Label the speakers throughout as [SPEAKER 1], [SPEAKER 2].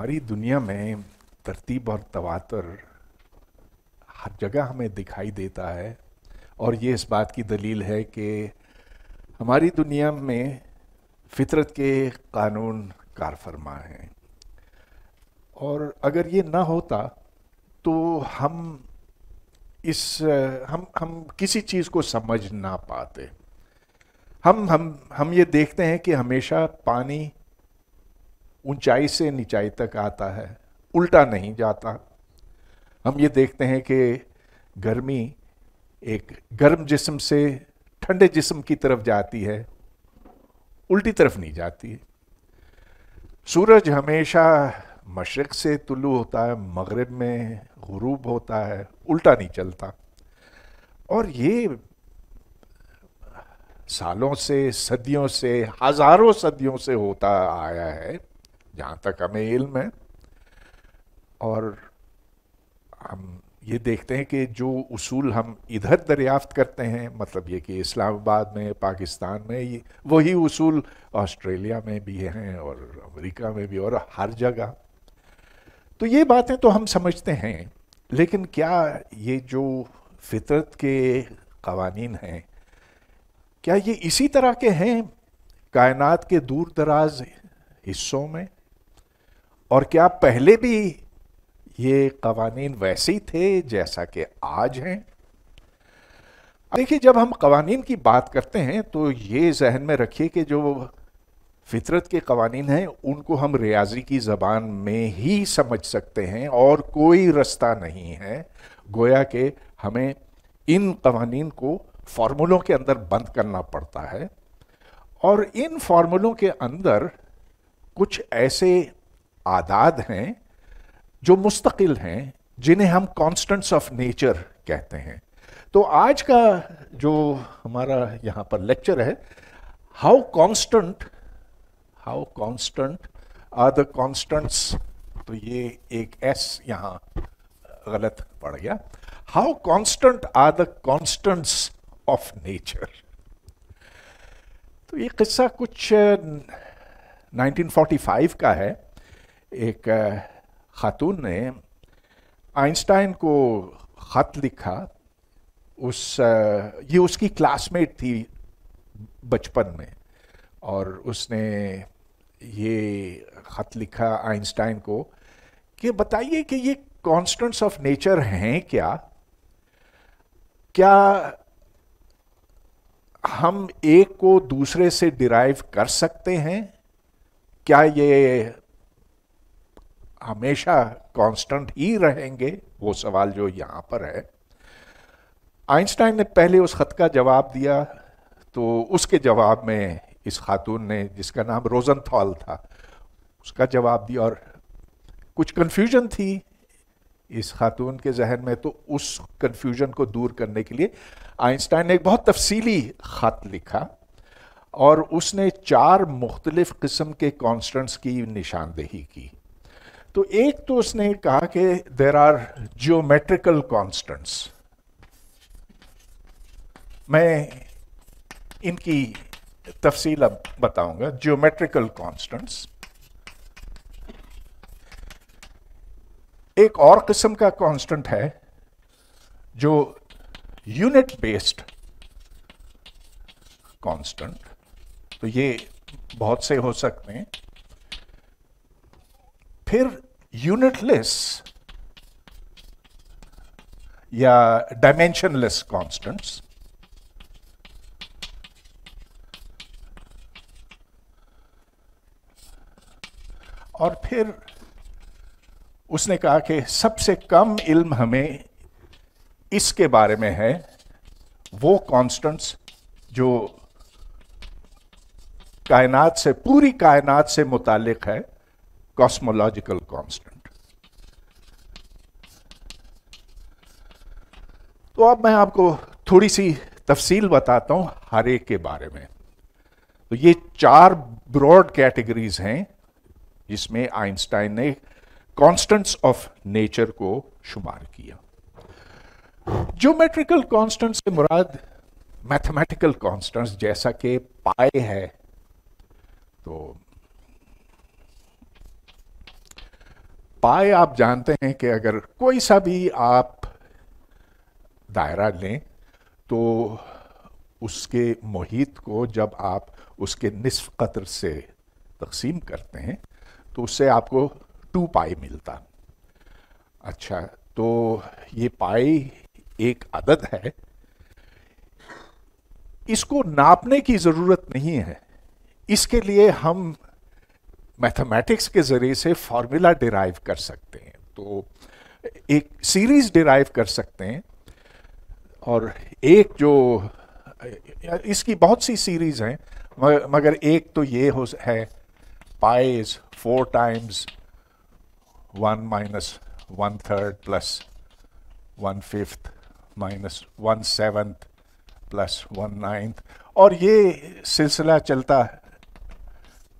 [SPEAKER 1] हमारी दुनिया में तरतीब और तवातर हर जगह हमें दिखाई देता है और ये इस बात की दलील है कि हमारी दुनिया में फितरत के कानून कार फरमा हैं और अगर ये ना होता तो हम इस हम हम किसी चीज़ को समझ ना पाते हम हम हम ये देखते हैं कि हमेशा पानी ऊंचाई से निचाई तक आता है उल्टा नहीं जाता हम ये देखते हैं कि गर्मी एक गर्म जिस्म से ठंडे जिस्म की तरफ जाती है उल्टी तरफ नहीं जाती है सूरज हमेशा मशरक़ से तुलू होता है मगरब में गुरूब होता है उल्टा नहीं चलता और ये सालों से सदियों से हज़ारों सदियों से होता आया है जहाँ तक हमें इल्म है और हम ये देखते हैं कि जो उसूल हम इधर दरियाफ्त करते हैं मतलब ये कि इस्लामाबाद में पाकिस्तान में ये वही उसूल ऑस्ट्रेलिया में भी हैं और अमेरिका में भी और हर जगह तो ये बातें तो हम समझते हैं लेकिन क्या ये जो फितरत के कवानीन हैं क्या ये इसी तरह के हैं कायनात के दूर दराज हिस्सों में और क्या पहले भी ये कवानीन वैसे ही थे जैसा कि आज हैं देखिए जब हम कवानीन की बात करते हैं तो ये जहन में रखिए कि जो फितरत के कवानीन हैं उनको हम रियाजी की ज़बान में ही समझ सकते हैं और कोई रास्ता नहीं है गोया के हमें इन कवानीन को फार्मूलों के अंदर बंद करना पड़ता है और इन फार्मूलों के अंदर कुछ ऐसे आदाद हैं जो मुस्तकिल हैं जिन्हें हम कॉन्स्टेंट्स ऑफ नेचर कहते हैं तो आज का जो हमारा यहाँ पर लेक्चर है how constant how constant are the constants तो ये एक एस यहाँ गलत पड़ गया how constant are the constants of nature तो ये किस्सा कुछ 1945 uh, का है एक खातून ने आइंस्टाइन को ख़त लिखा उस ये उसकी क्लासमेट थी बचपन में और उसने ये ख़त लिखा आइंस्टाइन को कि बताइए कि ये कॉन्स्टेंट्स ऑफ नेचर हैं क्या क्या हम एक को दूसरे से डिराइव कर सकते हैं क्या ये हमेशा कांस्टेंट ही रहेंगे वो सवाल जो यहां पर है आइंस्टाइन ने पहले उस ख़त का जवाब दिया तो उसके जवाब में इस खातून ने जिसका नाम रोजनथॉल था उसका जवाब दिया और कुछ कन्फ्यूजन थी इस खातून के जहन में तो उस कंफ्यूजन को दूर करने के लिए आइंस्टाइन ने एक बहुत तफसीली ख़त लिखा और उसने चार मुख्तलिफ़ किस्म के कॉन्स्टेंट्स की निशानदेही की तो एक तो उसने कहा कि देर आर जियोमेट्रिकल कॉन्स्टेंट्स मैं इनकी तफसील अब बताऊंगा जियोमेट्रिकल कॉन्स्टेंट्स एक और किस्म का कॉन्स्टेंट है जो यूनिट बेस्ड कॉन्स्टेंट तो ये बहुत से हो सकते हैं फिर यूनिटलेस या डायमेंशनलेस कांस्टेंट्स और फिर उसने कहा कि सबसे कम इल्म हमें इसके बारे में है वो कांस्टेंट्स जो कायनात से पूरी कायनात से मुतालिक है cosmological constant तो अब मैं आपको थोड़ी सी तफसील बताता हूं हर एक के बारे में तो ये चार ब्रॉड कैटेगरीज हैं जिसमें आइंस्टाइन ने कॉन्स्टेंट्स ऑफ नेचर को शुमार किया ज्योमेट्रिकल कॉन्स्टेंट से मुराद मैथमेटिकल कॉन्स्टेंट्स जैसा कि पाए है तो पाए आप जानते हैं कि अगर कोई सा भी आप दायरा लें तो उसके मोहित को जब आप उसके निसफ कतर से तकसीम करते हैं तो उससे आपको टू पाई मिलता अच्छा तो ये पाई एक अदद है इसको नापने की ज़रूरत नहीं है इसके लिए हम मैथमेटिक्स के ज़रिए से फार्मूला डिराइव कर सकते हैं तो एक सीरीज डिराइव कर सकते हैं और एक जो इसकी बहुत सी सीरीज़ हैं मगर एक तो ये हो है pi is four times one minus one third plus one fifth minus one seventh plus one ninth और ये सिलसिला चलता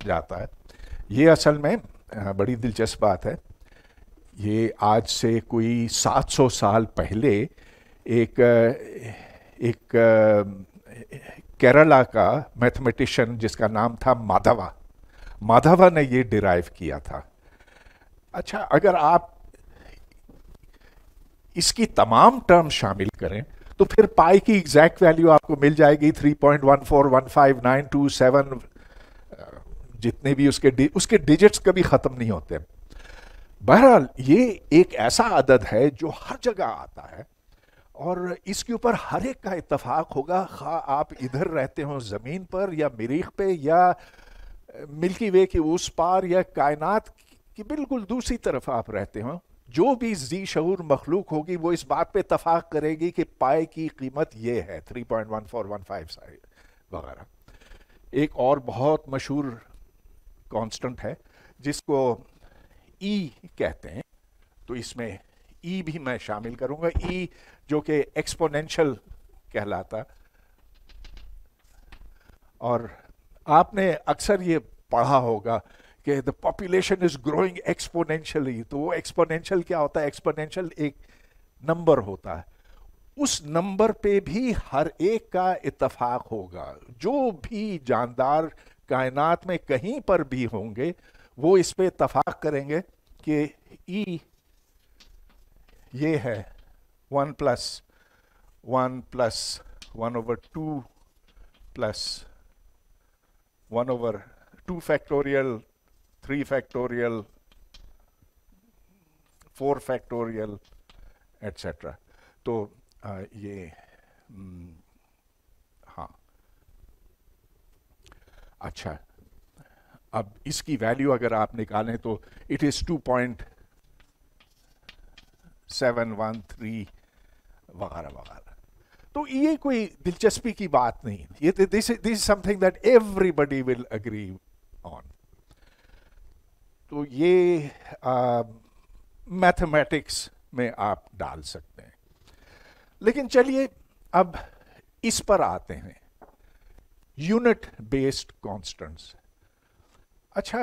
[SPEAKER 1] जाता है ये असल में बड़ी दिलचस्प बात है ये आज से कोई 700 साल पहले एक एक केरला का मैथमेटिशियन जिसका नाम था माधवा माधवा ने ये डिराइव किया था अच्छा अगर आप इसकी तमाम टर्म शामिल करें तो फिर पाई की एग्जैक्ट वैल्यू आपको मिल जाएगी 3.1415927 जितने भी उसके डि, उसके डिजिट्स कभी ख़त्म नहीं होते बहरहाल ये एक ऐसा आदत है जो हर जगह आता है और इसके ऊपर हर एक का इतफाक होगा खा आप इधर रहते हो ज़मीन पर या मरीख पे या मिल्की वे के उस पार या कायनात की बिल्कुल दूसरी तरफ आप रहते हो जो भी जी शहूर मखलूक होगी वो इस बात पे इतफाक करेगी कि पाए की कीमत ये है थ्री फाइव वगैरह एक और बहुत मशहूर कांस्टेंट है जिसको ई e कहते हैं तो इसमें ई e भी मैं शामिल करूंगा ई e जो कि एक्सपोनेंशियल कहलाता और आपने अक्सर ये पढ़ा होगा कि the population is growing exponentially तो वो एक्सपोनेंशियल क्या होता है एक्सपोनेंशियल एक नंबर होता है उस नंबर पे भी हर एक का इतफाक होगा जो भी जानदार कायनात में कहीं पर भी होंगे वो इस पर इतफाक करेंगे कि ई e, ये है one plus one plus one over two plus one over two factorial three factorial four factorial etcetera तो आ, ये हम्म, अच्छा अब इसकी वैल्यू अगर आप निकालें तो it is two point seven one three वगैरह वगैरह तो ये कोई दिलचस्पी की बात नहीं ये this this something that everybody will agree on तो ये मैथमेटिक्स में आप डाल सकते हैं लेकिन चलिए अब इस पर आते हैं यूनिट बेस्ड कांस्टेंट्स अच्छा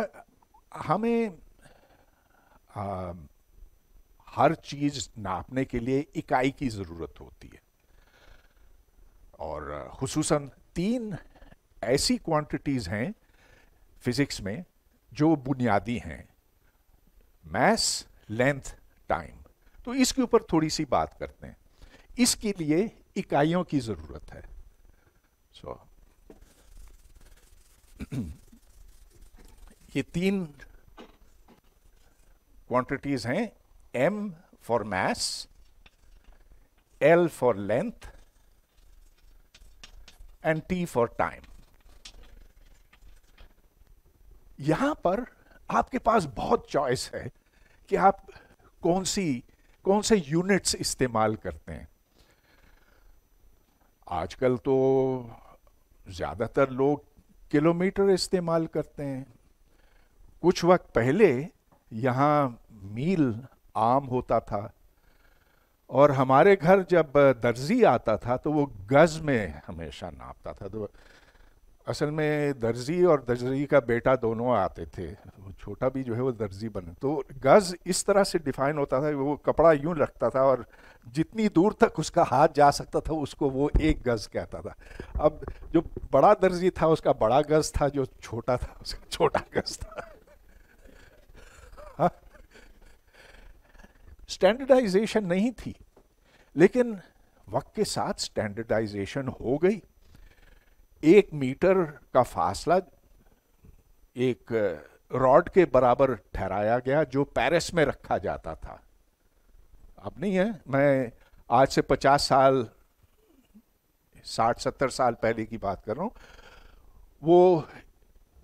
[SPEAKER 1] हमें आ, हर चीज़ नापने के लिए इकाई की ज़रूरत होती है और खसूस तीन ऐसी क्वांटिटीज़ हैं फिज़िक्स में जो बुनियादी हैं मैस लेंथ टाइम तो इसके ऊपर थोड़ी सी बात करते हैं इसके लिए इकाइयों की ज़रूरत है सो so, ये तीन क्वांटिटीज हैं M for mass L for length and T for time यहां पर आपके पास बहुत चॉइस है कि आप कौन सी कौन से यूनिट्स इस्तेमाल करते हैं आजकल तो ज़्यादातर लोग किलोमीटर इस्तेमाल करते हैं कुछ वक्त पहले यहाँ मील आम होता था और हमारे घर जब दर्जी आता था तो वो गज में हमेशा नापता था तो असल में दर्जी और दर्जी का बेटा दोनों आते थे छोटा भी जो है वो दर्जी बने तो गज़ इस तरह से डिफाइन होता था वो कपड़ा यूं रखता था और जितनी दूर तक उसका हाथ जा सकता था उसको वो एक गज़ कहता था अब जो बड़ा दर्जी था उसका बड़ा गज़ था जो छोटा था उसका छोटा गज़ था हाँ। स्टैंडर्डाइजेशन नहीं थी लेकिन वक्त के साथ स्टैंडर्डाइजेशन हो गई एक मीटर का फासला एक रॉड के बराबर ठहराया गया जो पेरिस में रखा जाता था अब नहीं है मैं आज से पचास साल साठ सत्तर साल पहले की बात कर रहा हूं वो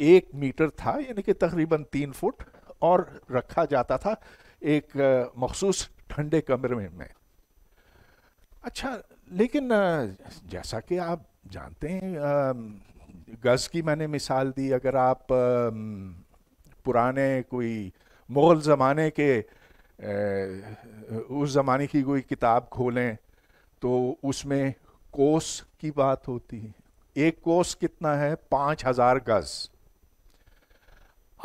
[SPEAKER 1] एक मीटर था यानी कि तकरीबन तीन फुट और रखा जाता था एक मखसूस ठंडे कमरे में अच्छा लेकिन जैसा कि आप जानते हैं गज़ की मैंने मिसाल दी अगर आप पुराने कोई मुग़ल ज़माने के उस ज़माने की कोई किताब खोलें तो उसमें कोस की बात होती है एक कोस कितना है पाँच हज़ार गज़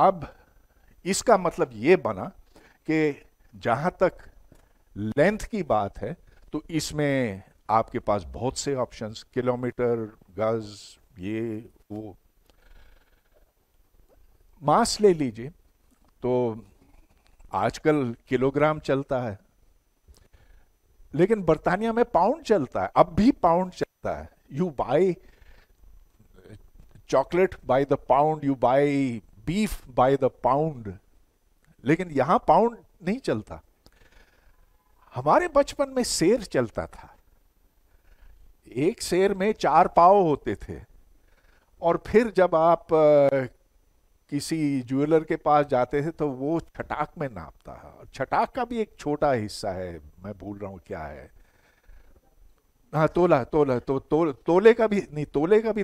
[SPEAKER 1] अब इसका मतलब ये बना कि जहाँ तक लेंथ की बात है तो इसमें आपके पास बहुत से ऑप्शंस किलोमीटर गज ये वो मांस ले लीजिए तो आजकल किलोग्राम चलता है लेकिन बर्तानिया में पाउंड चलता है अब भी पाउंड चलता है you buy chocolate by the pound you buy beef by the pound लेकिन यहां पाउंड नहीं चलता हमारे बचपन में शेर चलता था एक शेर में चार पाव होते थे और फिर जब आप किसी ज्वेलर के पास जाते थे तो वो छटाक में नापता है और छटाक का भी एक छोटा हिस्सा है मैं भूल रहा हूँ क्या है हाँ तोला तोला तो, तो तोले का भी नहीं तोले का भी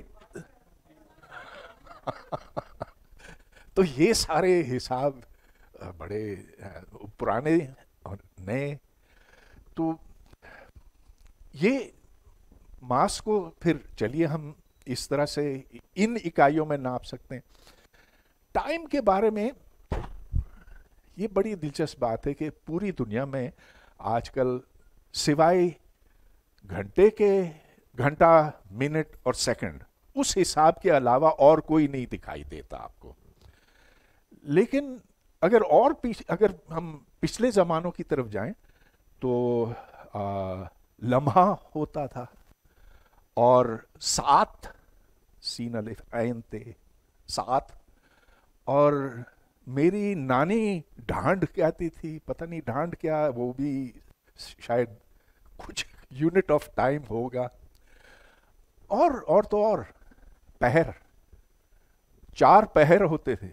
[SPEAKER 1] तो ये सारे हिसाब बड़े पुराने और नए तो ये मास को फिर चलिए हम इस तरह से इन इकाइयों में नाप सकते हैं टाइम के बारे में ये बड़ी दिलचस्प बात है कि पूरी दुनिया में आजकल सिवाय घंटे के घंटा मिनट और सेकंड उस हिसाब के अलावा और कोई नहीं दिखाई देता आपको लेकिन अगर और पीछ अगर हम पिछले ज़मानों की तरफ जाएं तो आ, लम्हा होता था और सात सीन अलिफ ते सात और मेरी नानी ढांड कहती थी पता नहीं ढांड क्या वो भी शायद कुछ यूनिट ऑफ टाइम होगा और और तो और पहर चार पहर होते थे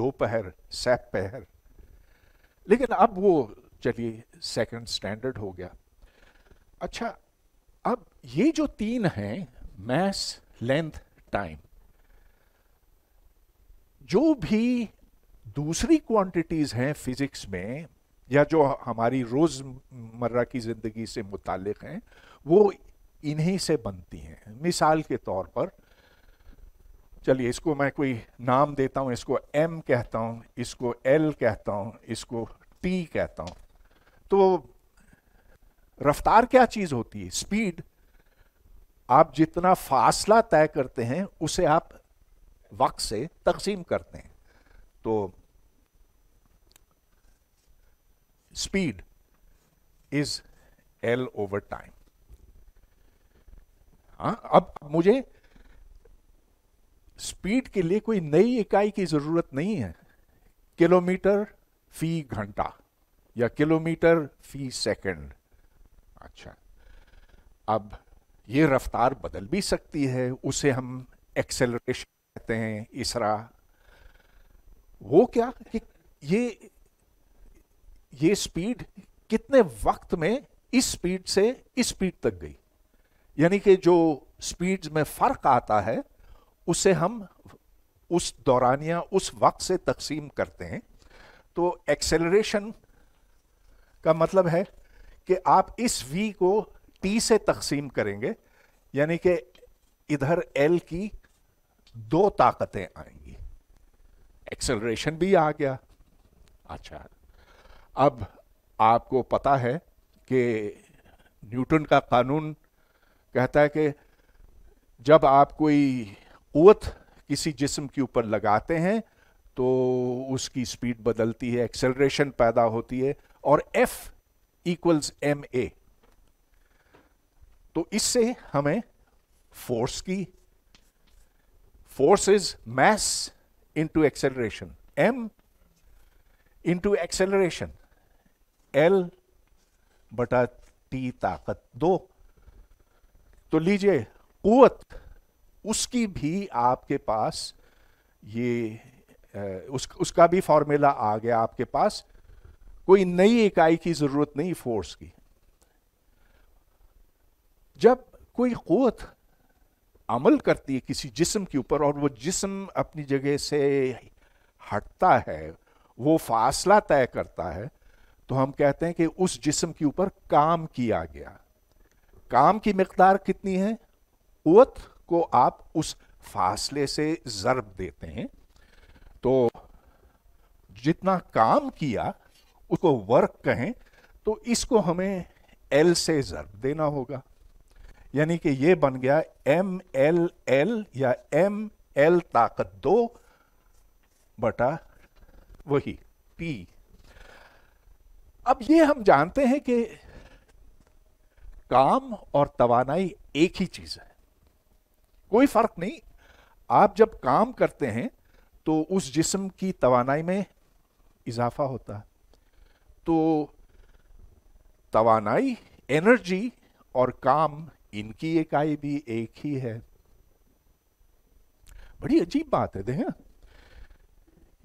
[SPEAKER 1] दो पहर सैप पहर लेकिन अब वो चलिए सेकंड स्टैंडर्ड हो गया अच्छा अब ये जो तीन हैं मैस लेंथ टाइम जो भी दूसरी क्वांटिटीज हैं फिजिक्स में या जो हमारी रोज़मर्रा की ज़िंदगी से मुतालिक हैं वो इन्हीं से बनती हैं मिसाल के तौर पर चलिए इसको मैं कोई नाम देता हूँ इसको एम कहता हूँ इसको एल कहता हूँ इसको टी कहता हूँ तो रफ्तार क्या चीज होती है स्पीड आप जितना फासला तय करते हैं उसे आप वक्त से तकसीम करते हैं तो speed is L over time हाँ अब मुझे स्पीड के लिए कोई नई इकाई की जरूरत नहीं है किलोमीटर फी घंटा या किलोमीटर फी सेकंड अच्छा अब ये रफ्तार बदल भी सकती है उसे हम एक्सेलरेशन कहते हैं इसरा वो क्या कि ये ये स्पीड कितने वक्त में इस स्पीड से इस स्पीड तक गई यानी कि जो स्पीड्स में फर्क आता है उसे हम उस दौरानिया उस वक्त से तकसीम करते हैं तो एक्सेलरेशन का मतलब है कि आप इस v को t से तकसीम करेंगे यानी कि इधर l की दो ताकतें आएंगी एक्सेलरेशन भी आ गया अच्छा अब आपको पता है कि न्यूटन का कानून कहता है कि जब आप कोई कुत किसी जिस्म के ऊपर लगाते हैं तो उसकी स्पीड बदलती है एक्सेलरेशन पैदा होती है और एफ इक्वल्स एम ए तो इससे हमें फोर्स की force is mass into acceleration M into acceleration L बटा टी ताकत दो तो लीजिए कुत उसकी भी आपके पास ये उस, उसका भी फॉर्मूला आ गया आपके पास कोई नई इकाई की ज़रूरत नहीं फोर्स की जब कोई क़वत अमल करती है किसी जिस्म के ऊपर और वो जिस्म अपनी जगह से हटता है वो फासला तय करता है तो हम कहते हैं कि उस जिस्म के ऊपर काम किया गया काम की मकदार कितनी है क़वत को आप उस फासले से ज़रब देते हैं तो जितना काम किया उसको वर्क कहें तो इसको हमें एल से जर्ब देना होगा यानी कि ये बन गया एम एल एल या एम एल ताकत दो बटा वही पी अब ये हम जानते हैं कि काम और तवानाई एक ही चीज है कोई फर्क नहीं आप जब काम करते हैं तो उस जिस्म की तवानाई में इजाफा होता है तो तवानाई एनर्जी और काम इनकी इकाई भी एक ही है बड़ी अजीब बात है देखें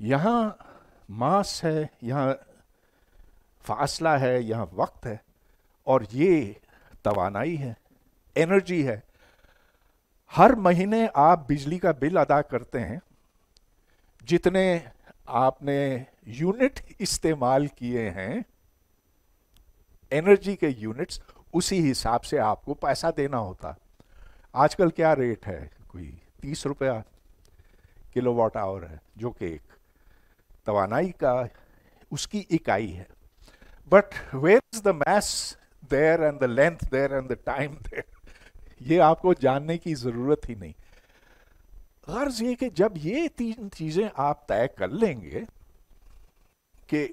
[SPEAKER 1] यहां मास है यहां फासला है यहां वक्त है और ये तवानाई है एनर्जी है हर महीने आप बिजली का बिल अदा करते हैं जितने आपने यूनिट इस्तेमाल किए हैं एनर्जी के यूनिट्स उसी हिसाब से आपको पैसा देना होता आजकल क्या रेट है कोई तीस रुपया किलोवाट आवर है जो कि एक तवानाई का उसकी इकाई है but where is the mass there and the length there and the time there ये आपको जानने की ज़रूरत ही नहीं गर्ज ये कि जब ये तीन चीज़ें आप तय कर लेंगे कि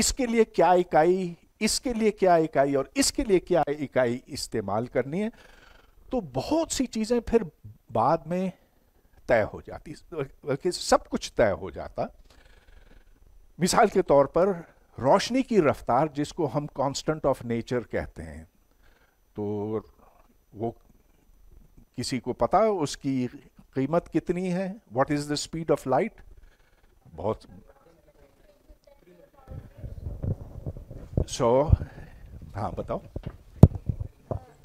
[SPEAKER 1] इसके लिए क्या इकाई इसके लिए क्या इकाई और इसके लिए क्या इकाई इस्तेमाल करनी है तो बहुत सी चीज़ें फिर बाद में तय हो जाती बल्कि सब कुछ तय हो जाता मिसाल के तौर पर रोशनी की रफ्तार जिसको हम कांस्टेंट ऑफ नेचर कहते हैं तो वो किसी को पता उसकी कीमत कितनी है what is the speed of light बहुत so हाँ बताओ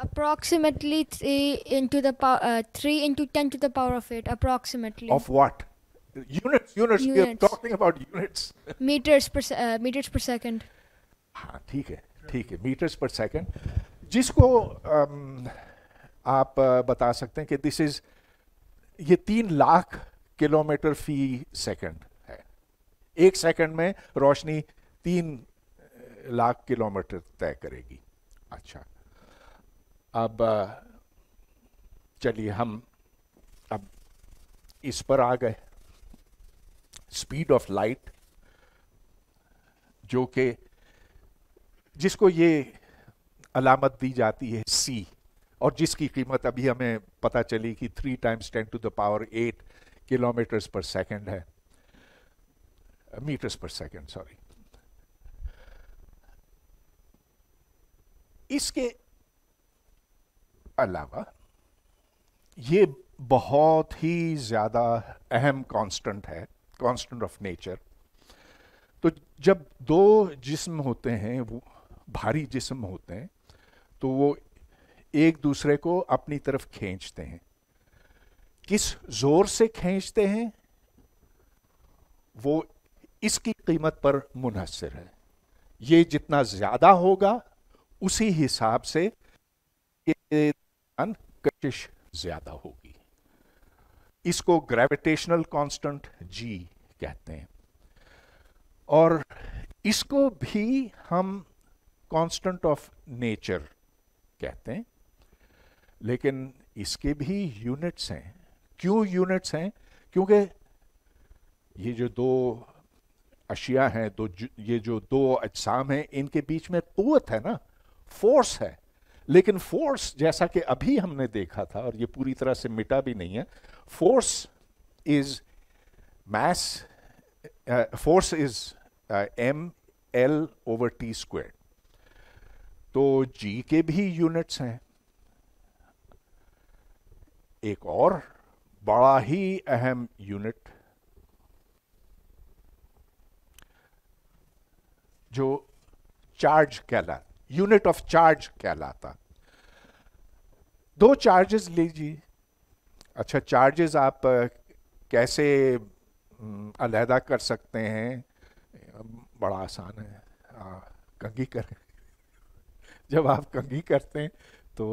[SPEAKER 2] approximately 3 into the power uh, 3 into 10 to the power of 8 approximately of
[SPEAKER 1] what units units, we are talking about units
[SPEAKER 2] meters per uh, meters per second
[SPEAKER 1] हाँ ठीक है ठीक है meters per second जिसको um, आप uh, बता सकते हैं कि this is ये तीन लाख किलोमीटर फी सेकंड है एक सेकंड में रोशनी तीन लाख किलोमीटर तय करेगी अच्छा अब चलिए हम अब इस पर आ गए स्पीड ऑफ लाइट जो कि जिसको ये अलामत दी जाती है सी और जिसकी कीमत अभी हमें पता चली कि three times ten to the power eight kilometres per second है मीटर्स पर सेकंड सॉरी इसके अलावा ये बहुत ही ज़्यादा अहम कांस्टेंट है कांस्टेंट ऑफ नेचर तो जब दो जिस्म होते हैं वो भारी जिस्म होते हैं तो वो एक दूसरे को अपनी तरफ खींचते हैं किस जोर से खींचते हैं वो इसकी कीमत पर मुनहसर है ये जितना ज़्यादा होगा उसी हिसाब से कशिश ज्यादा होगी इसको ग्रेविटेशनल कांस्टेंट जी कहते हैं और इसको भी हम कांस्टेंट ऑफ नेचर कहते हैं लेकिन इसके भी यूनिट्स हैं क्यों यूनिट्स हैं क्योंकि ये जो दो अशिया हैं दो ये जो दो अजसाम हैं इनके बीच में कुत है ना फोर्स है लेकिन फोर्स जैसा कि अभी हमने देखा था और ये पूरी तरह से मिटा भी नहीं है force is mass force is M L over T over तो जी के भी यूनिट्स हैं एक और बड़ा ही अहम यूनिट जो चार्ज कहलाता यूनिट ऑफ चार्ज कहलाता दो चार्जेस लीजिए अच्छा चार्जेस आप कैसे अलहदा कर सकते हैं बड़ा आसान है आ, कंगी कर जब आप कंगी करते हैं तो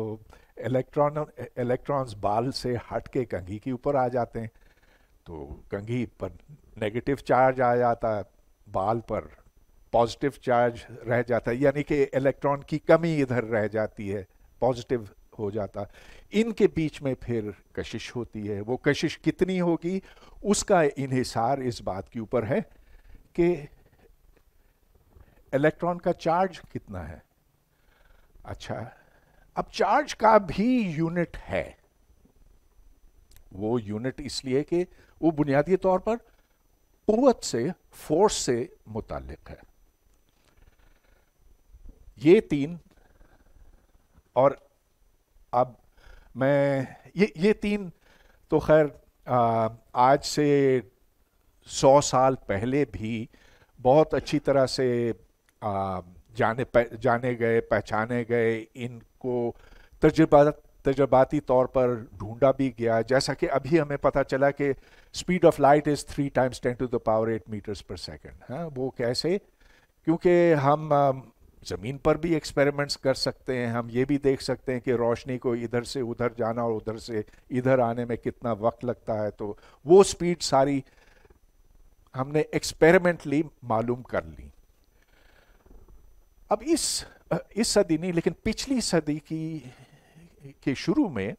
[SPEAKER 1] इलेक्ट्रॉन इलेक्ट्रॉन्स बाल से हट के कंघी के ऊपर आ जाते हैं तो कंघी पर नेगेटिव चार्ज आ जाता है बाल पर पॉजिटिव चार्ज रह जाता है यानी कि इलेक्ट्रॉन की कमी इधर रह जाती है पॉजिटिव हो जाता इनके बीच में फिर कशिश होती है वो कशिश कितनी होगी उसका इन्हिसार इस बात के ऊपर है कि इलेक्ट्रॉन का चार्ज कितना है अच्छा अब चार्ज का भी यूनिट है वो यूनिट इसलिए कि वो बुनियादी तौर पर कुत से फोर्स से मुतालिक है ये तीन और अब मैं ये ये तीन तो खैर आज से सौ साल पहले भी बहुत अच्छी तरह से आ, जाने जाने गए पहचाने गए इनको तजर्बा तजर्बाती तौर पर ढूंढा भी गया जैसा कि अभी हमें पता चला कि speed of light is three times ten to the power eight metres per second हाँ वो कैसे क्योंकि हम ज़मीन पर भी एक्सपेरिमेंट्स कर सकते हैं हम ये भी देख सकते हैं कि रोशनी को इधर से उधर जाना और उधर से इधर आने में कितना वक्त लगता है तो वो स्पीड सारी हमने एक्सपेरिमेंटली मालूम कर ली अब इस इस सदी नहीं लेकिन पिछली सदी की के शुरू में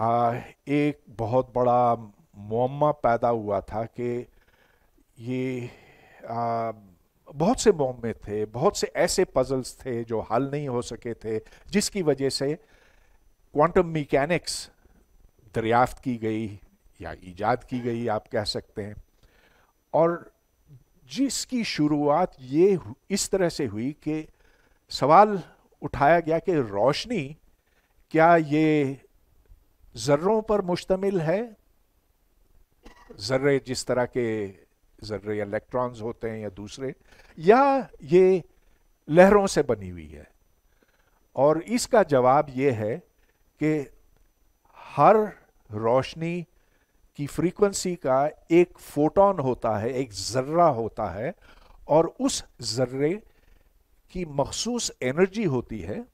[SPEAKER 1] आ, एक बहुत बड़ा मुम्मा पैदा हुआ था कि ये आ, बहुत से मोहम्मे थे बहुत से ऐसे पजल्स थे जो हल नहीं हो सके थे जिसकी वजह से क्वांटम मैकेनिक्स दरियाफ्त की गई या ईजाद की गई आप कह सकते हैं और जिसकी शुरुआत ये इस तरह से हुई कि सवाल उठाया गया कि रोशनी क्या ये ज़र्रों पर मुश्तमिल है ज़र्रे जिस तरह के ज़र्रे या इलेक्ट्रॉन्स होते हैं या दूसरे या ये लहरों से बनी हुई है और इसका जवाब ये है कि हर रोशनी की फ्रीक्वेंसी का एक फोटोन होता है एक ज़र्रा होता है और उस ज़र्रे की मखसूस एनर्जी होती है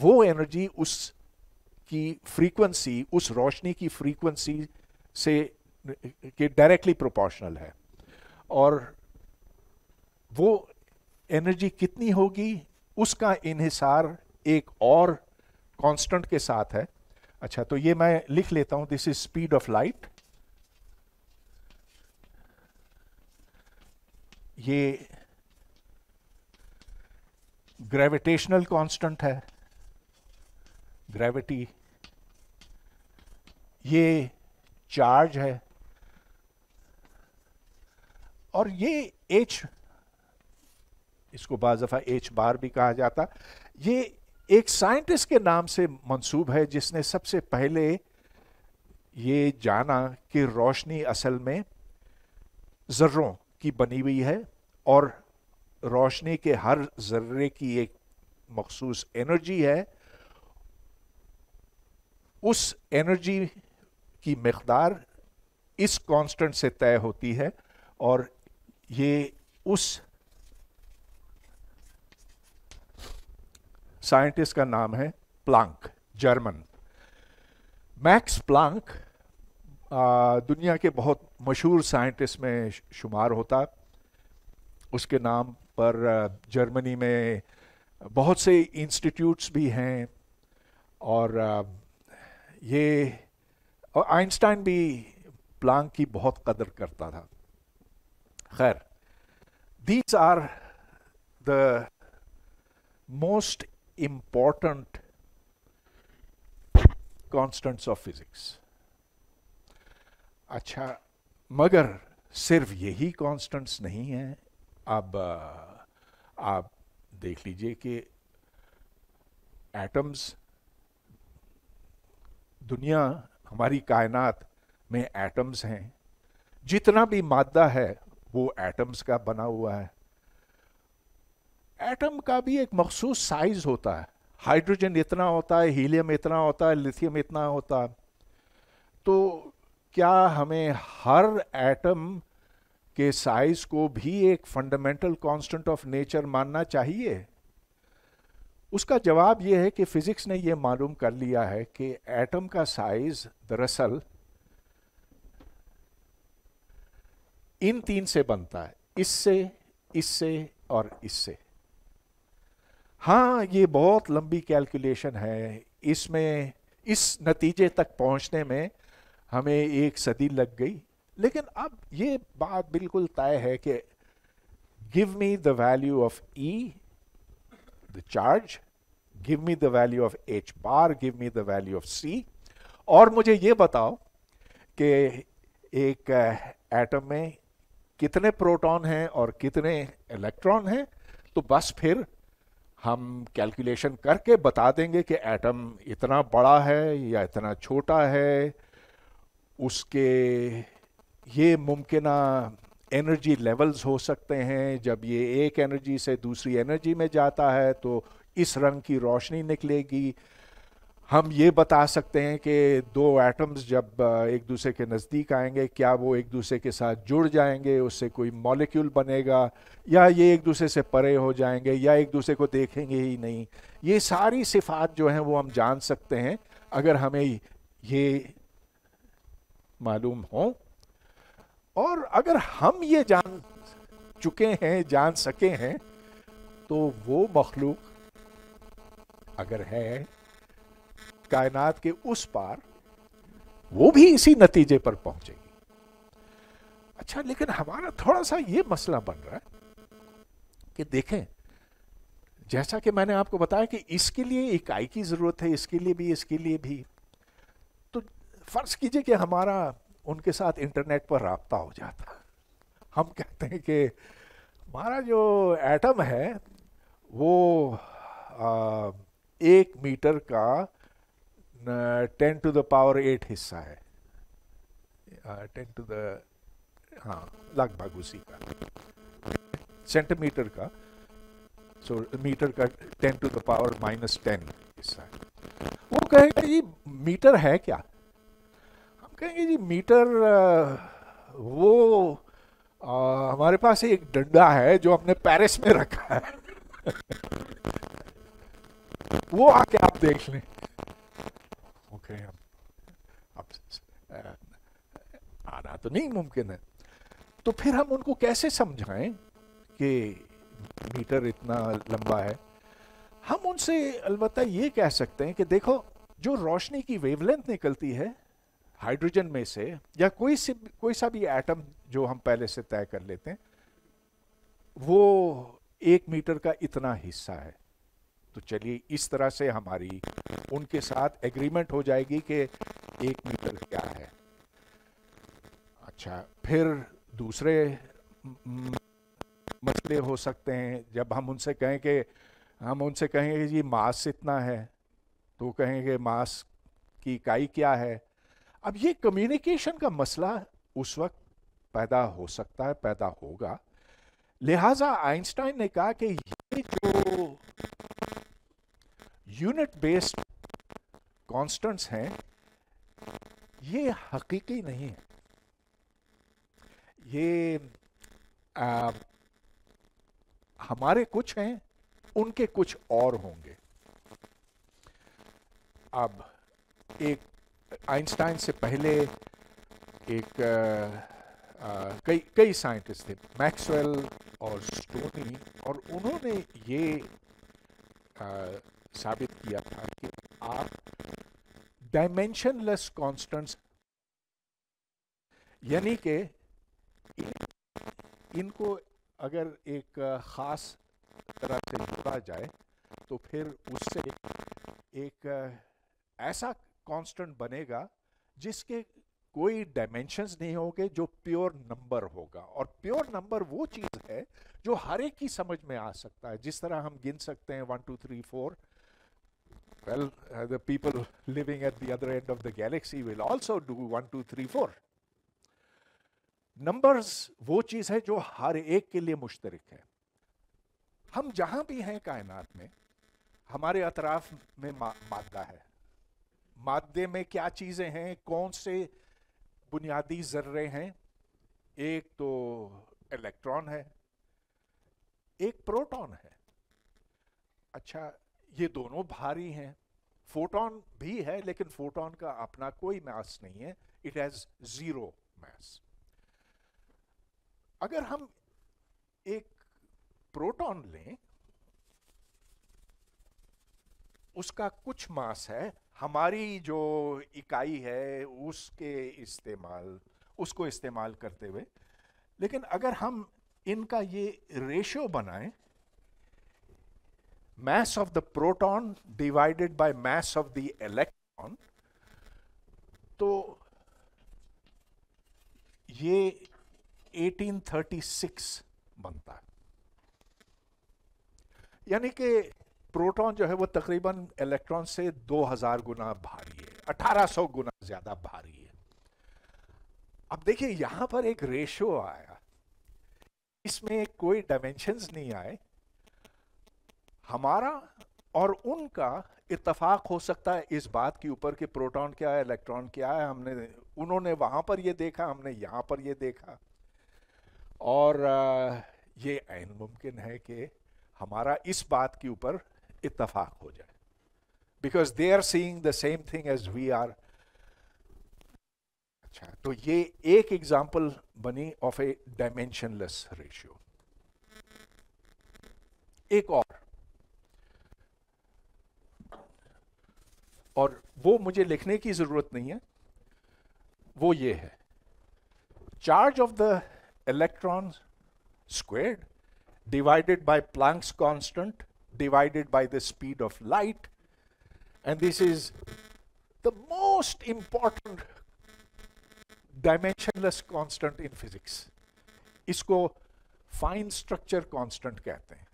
[SPEAKER 1] वो एनर्जी उस की फ्रीक्वेंसी उस रोशनी की फ्रीक्वेंसी से के डायरेक्टली प्रोपोर्शनल है और वो एनर्जी कितनी होगी उसका इनहिसार एक और कांस्टेंट के साथ है अच्छा तो ये मैं लिख लेता हूं this is speed of light ये ग्रेविटेशनल कांस्टेंट है ग्रेविटी ये चार्ज है और ये एच इसको बाज दफ़ा एच बार भी कहा जाता ये एक साइंटिस्ट के नाम से मंसूब है जिसने सबसे पहले ये जाना कि रोशनी असल में ज़र्रों की बनी हुई है और रोशनी के हर ज़र्रे की एक मखसूस एनर्जी है उस एनर्जी की मकदार इस कांस्टेंट से तय होती है और ये उस साइंटिस्ट का नाम है प्लांक जर्मन मैक्स प्लांक दुनिया के बहुत मशहूर साइंटिस्ट में शुमार होता उसके नाम पर जर्मनी में बहुत से इंस्टीट्यूट्स भी हैं और ये आइंस्टाइन भी प्लांक की बहुत कदर करता था Khair. These are the most important constants of physics अच्छा मगर सिर्फ यही कॉन्स्टेंट्स नहीं है अब आप देख लीजिए कि एटम्स दुनिया हमारी कायनात में एटम्स हैं जितना भी मादा है वो एटम्स का बना हुआ है एटम का भी एक मखसूस साइज होता है हाइड्रोजन इतना होता है हीलियम इतना होता है लिथियम इतना होता है तो क्या हमें हर एटम के साइज को भी एक फंडामेंटल कांस्टेंट ऑफ नेचर मानना चाहिए उसका जवाब यह है कि फिज़िक्स ने यह मालूम कर लिया है कि एटम का साइज दरअसल इन तीन से बनता है इससे इससे और इससे हाँ ये बहुत लंबी कैलकुलेशन है इसमें इस नतीजे तक पहुंचने में हमें एक सदी लग गई लेकिन अब ये बात बिल्कुल तय है कि give me the value of e the charge give me the value of h bar give me the value of c और मुझे ये बताओ कि एक एटम में कितने प्रोटॉन हैं और कितने इलेक्ट्रॉन हैं तो बस फिर हम कैलकुलेशन करके बता देंगे कि एटम इतना बड़ा है या इतना छोटा है उसके ये मुमकिन एनर्जी लेवल्स हो सकते हैं जब ये एक एनर्जी से दूसरी एनर्जी में जाता है तो इस रंग की रोशनी निकलेगी हम ये बता सकते हैं कि दो एटम्स जब एक दूसरे के नज़दीक आएंगे क्या वो एक दूसरे के साथ जुड़ जाएंगे उससे कोई मॉलिक्यूल बनेगा या ये एक दूसरे से परे हो जाएंगे या एक दूसरे को देखेंगे ही नहीं ये सारी सिफात जो हैं वो हम जान सकते हैं अगर हमें ये मालूम हो और अगर हम ये जान चुके हैं जान सके हैं तो वो मखलूक अगर है कायनात के उस पार वो भी इसी नतीजे पर पहुंचेगी अच्छा लेकिन हमारा थोड़ा सा ये मसला बन रहा है कि देखें जैसा कि मैंने आपको बताया कि इसके लिए इकाई की ज़रूरत है इसके लिए भी इसके लिए भी तो फ़र्ज़ कीजिए कि हमारा उनके साथ इंटरनेट पर रबता हो जाता हम कहते हैं कि हमारा जो एटम है वो आ, एक मीटर का ten to the power eight हिस्सा है टेन टू द हाँ लगभग उसी का सेंटीमीटर का सो मीटर का ten to the power minus ten हिस्सा है वो कहेंगे जी मीटर है क्या हम कहेंगे जी मीटर वो आ, हमारे पास एक डंडा है जो हमने पेरिस में रखा है वो आके आप देख लें सकते हैं हम uh, अब आना तो नहीं मुमकिन है तो फिर हम उनको कैसे समझाएं कि मीटर इतना लंबा है हम उनसे अलबत् ये कह सकते हैं कि देखो जो रोशनी की वेवलेंथ निकलती है हाइड्रोजन में से या कोई से कोई सा भी एटम जो हम पहले से तय कर लेते हैं वो एक मीटर का इतना हिस्सा है तो चलिए इस तरह से हमारी उनके साथ एग्रीमेंट हो जाएगी कि एक मीटर क्या है अच्छा फिर दूसरे मसले हो सकते हैं जब हम उनसे कहें कि हम उनसे कहें कि जी मास इतना है तो कहेंगे मास की इकाई क्या है अब ये कम्युनिकेशन का मसला उस वक्त पैदा हो सकता है पैदा होगा लिहाजा आइंस्टाइन ने कहा कि ये जो यूनिट बेस्ड कांस्टेंट्स हैं ये हकीकी नहीं है ये आ, हमारे कुछ हैं उनके कुछ और होंगे अब एक आइंस्टाइन से पहले एक आ, आ, कई कई साइंटिस्ट थे मैक्सवेल और स्टोनी और उन्होंने ये साबित किया था कि आप डायमेंशनलेस कांस्टेंट्स यानी कि इनको अगर एक ख़ास तरह से जोड़ा जाए तो फिर उससे एक ऐसा कांस्टेंट बनेगा जिसके कोई डायमेंशंस नहीं होंगे जो प्योर नंबर होगा और प्योर नंबर वो चीज़ है जो हर एक की समझ में आ सकता है जिस तरह हम गिन सकते हैं one two three four Well, uh, the people living at the other end of the galaxy will also do one, two, three, four. Numbers वो चीज़ है जो हर एक के लिए मुश्तरक है हम जहाँ भी हैं कायनात में हमारे अतराफ में मादा है मादे में क्या चीज़ें हैं कौन से बुनियादी ज़र्रे हैं एक तो इलेक्ट्रॉन है एक प्रोटॉन है अच्छा ये दोनों भारी हैं फोटोन भी है लेकिन फोटोन का अपना कोई मास नहीं है इट हैज जीरो मास अगर हम एक प्रोटॉन लें उसका कुछ मास है हमारी जो इकाई है उसके इस्तेमाल उसको इस्तेमाल करते हुए लेकिन अगर हम इनका ये रेशो बनाएं mass of the proton divided by mass of the electron तो ये 1836 बनता है यानी कि प्रोटॉन जो है वो तकरीबन इलेक्ट्रॉन से 2000 गुना भारी है 1800 गुना ज्यादा भारी है अब देखिए यहां पर एक रेशो आया इसमें कोई डायमेंशंस नहीं आए हमारा और उनका इतफाक हो सकता है इस बात के ऊपर कि प्रोटॉन क्या है इलेक्ट्रॉन क्या है हमने उन्होंने वहां पर यह देखा हमने यहां पर यह देखा और ये ऐन मुमकिन है कि हमारा इस बात के ऊपर इतफाक हो जाए because they are seeing the same thing as we are अच्छा तो ये एक एग्जाम्पल बनी ऑफ ए डायमेंशनलेस रेशियो एक और और वो मुझे लिखने की जरूरत नहीं है वो ये है charge of the electron squared divided by Planck's constant divided by the speed of light and this is the most important dimensionless constant in physics इसको फाइन स्ट्रक्चर कांस्टेंट कहते हैं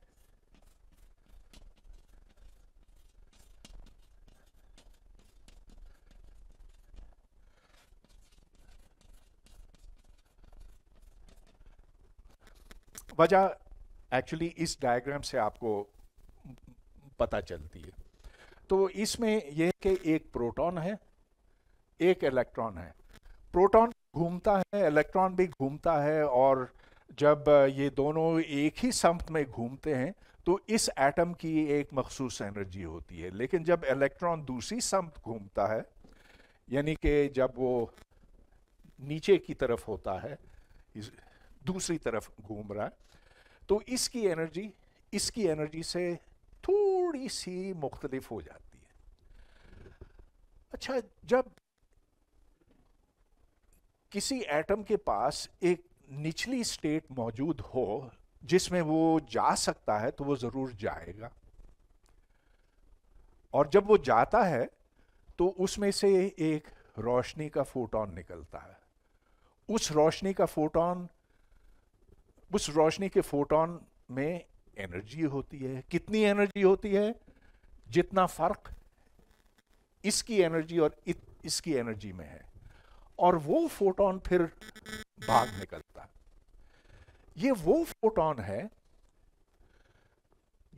[SPEAKER 1] वजह एक्चुअली इस डायग्राम से आपको पता चलती है तो इसमें यह कि एक प्रोटॉन है एक इलेक्ट्रॉन है प्रोटॉन घूमता है इलेक्ट्रॉन भी घूमता है और जब ये दोनों एक ही संप में घूमते हैं तो इस एटम की एक मखसूस एनर्जी होती है लेकिन जब इलेक्ट्रॉन दूसरी संप घूमता है यानी कि जब वो नीचे की तरफ होता है दूसरी तरफ घूम रहा है तो इसकी एनर्जी इसकी एनर्जी से थोड़ी सी मुख्तलिफ हो जाती है अच्छा जब किसी एटम के पास एक निचली स्टेट मौजूद हो जिसमें वो जा सकता है तो वो ज़रूर जाएगा और जब वो जाता है तो उसमें से एक रोशनी का फोटोन निकलता है उस रोशनी का फोटोन उस रोशनी के फोटोन में एनर्जी होती है कितनी एनर्जी होती है जितना फर्क इसकी एनर्जी और इत, इसकी एनर्जी में है और वो फोटोन फिर भाग निकलता ये वो फोटोन है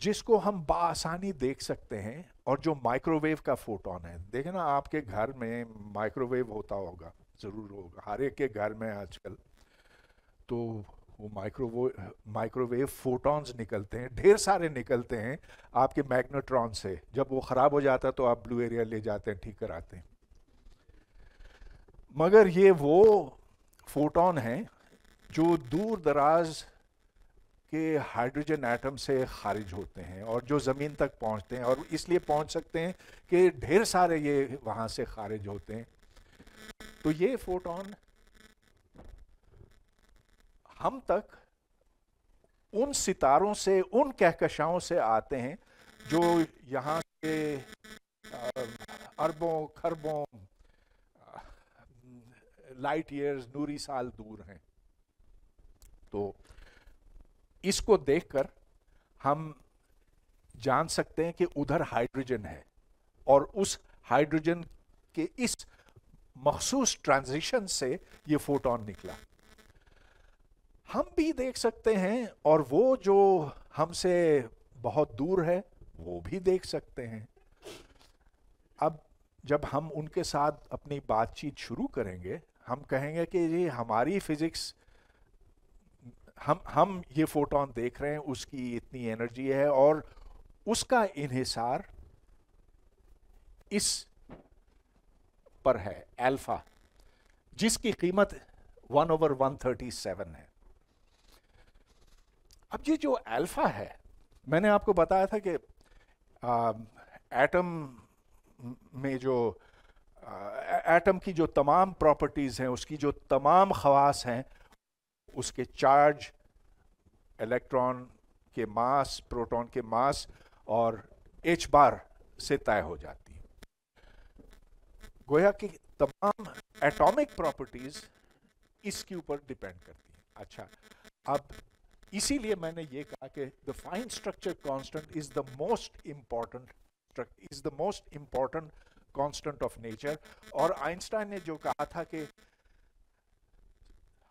[SPEAKER 1] जिसको हम बासानी देख सकते हैं और जो माइक्रोवेव का फोटोन है देखे ना आपके घर में माइक्रोवेव होता होगा ज़रूर होगा हर एक के घर में आजकल तो वो माइक्रोवो माइक्रोवेव फोटॉन्स निकलते हैं ढेर सारे निकलते हैं आपके मैग्नेट्रॉन से जब वो ख़राब हो जाता तो आप ब्लू एरिया ले जाते हैं ठीक कराते हैं मगर ये वो फोटॉन हैं जो दूर दराज के हाइड्रोजन एटम से खारिज होते हैं और जो ज़मीन तक पहुंचते हैं और इसलिए पहुंच सकते हैं कि ढेर सारे ये वहां से खारिज होते हैं तो ये फोटोन हम तक उन सितारों से उन कहकशाओं से आते हैं जो यहाँ के अरबों खरबों लाइट ईयर्स नूरी साल दूर हैं तो इसको देखकर हम जान सकते हैं कि उधर हाइड्रोजन है और उस हाइड्रोजन के इस मखसूस ट्रांजिशन से ये फोटोन निकला हम भी देख सकते हैं और वो जो हमसे बहुत दूर है वो भी देख सकते हैं अब जब हम उनके साथ अपनी बातचीत शुरू करेंगे हम कहेंगे कि जी हमारी फिजिक्स हम हम ये फोटोन देख रहे हैं उसकी इतनी एनर्जी है और उसका इन्हिसार इस पर है अल्फा जिसकी कीमत one over one thirty seven है अब ये जो अल्फा है मैंने आपको बताया था कि एटम में जो एटम की जो तमाम प्रॉपर्टीज़ हैं उसकी जो तमाम खवास हैं उसके चार्ज इलेक्ट्रॉन के मास प्रोटॉन के मास और एच बार से तय हो जाती है गोया की तमाम एटॉमिक प्रॉपर्टीज़ इसके ऊपर डिपेंड करती है अच्छा अब इसीलिए मैंने ये कहा कि the fine structure constant is the most important is the most important constant of nature और आइंस्टाइन ने जो कहा था कि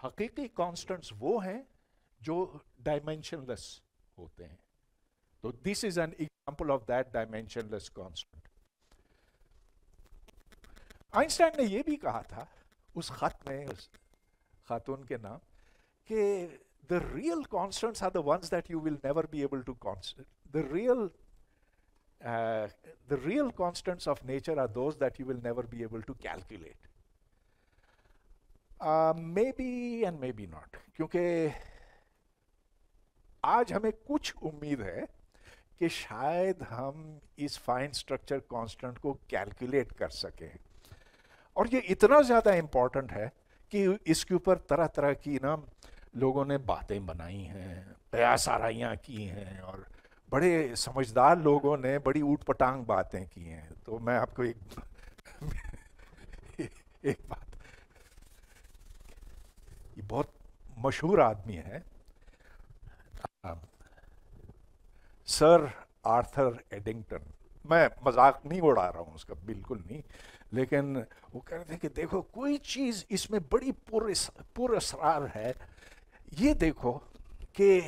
[SPEAKER 1] हकीकी कांस्टेंट्स वो हैं जो डायमेंशनलेस होते हैं तो this is an example of that dimensionless constant Einstein ने यह भी कहा था उस खत में उस खातून के नाम कि The real constants are the ones that you will never be able to constant. The real uh, the real constants of nature are those that you will never be able to calculate. Uh, maybe and maybe not. क्योंकि आज हमें कुछ उम्मीद है कि शायद हम इस फाइन स्ट्रक्चर कांस्टेंट को कैलकुलेट कर सकें और ये इतना ज़्यादा इम्पॉर्टेंट है कि इसके ऊपर तरह तरह की ना लोगों ने बातें बनाई हैं बयास की हैं और बड़े समझदार लोगों ने बड़ी ऊट पटांग बातें की हैं तो मैं आपको एक एक बात ये बहुत मशहूर आदमी है सर आर्थर एडिंगटन मैं मजाक नहीं उड़ा रहा हूँ उसका बिल्कुल नहीं लेकिन वो कह रहे थे कि देखो कोई चीज़ इसमें बड़ी पुर पुरसरार है ये देखो कि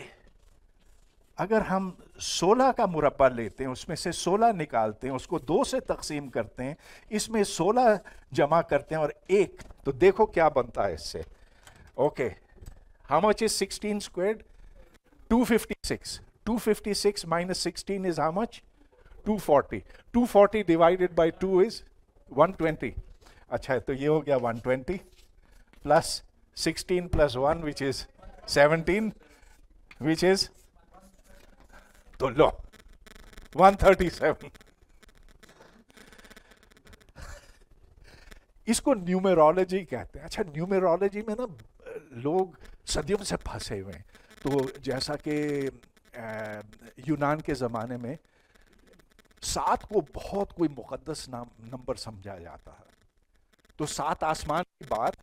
[SPEAKER 1] अगर हम 16 का मुरबा लेते हैं उसमें से 16 निकालते हैं उसको दो से तकसीम करते हैं इसमें 16 जमा करते हैं और एक तो देखो क्या बनता है इससे okay how much is 16 squared 256 256 minus 16 is how much 240. 240 divided by 2 is 120. अच्छा है तो ये हो गया 120 plus 16 plus 1 which is seventeen which is तो लो सेवन इसको न्यूमेरोलॉजी कहते हैं अच्छा न्यूमेरोलॉजी में ना लोग सदियों से फंसे हुए हैं तो जैसा कि यूनान के ज़माने में सात को बहुत कोई मुकद्दस नाम नंबर समझा जाता है तो सात आसमान की बात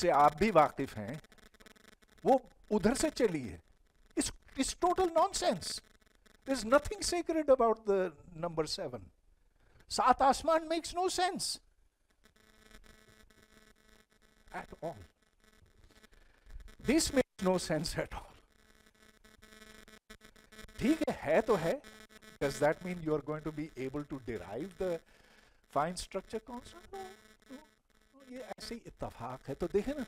[SPEAKER 1] से आप भी वाकिफ़ हैं वो उधर से चली है इस इस total nonsense is nothing secret about the number seven सात आसमान makes no sense at all this makes no sense at all ठीक है है तो है does that mean you are going to be able to derive the fine structure concept ये ऐसे ही इतफाक है तो देखें ना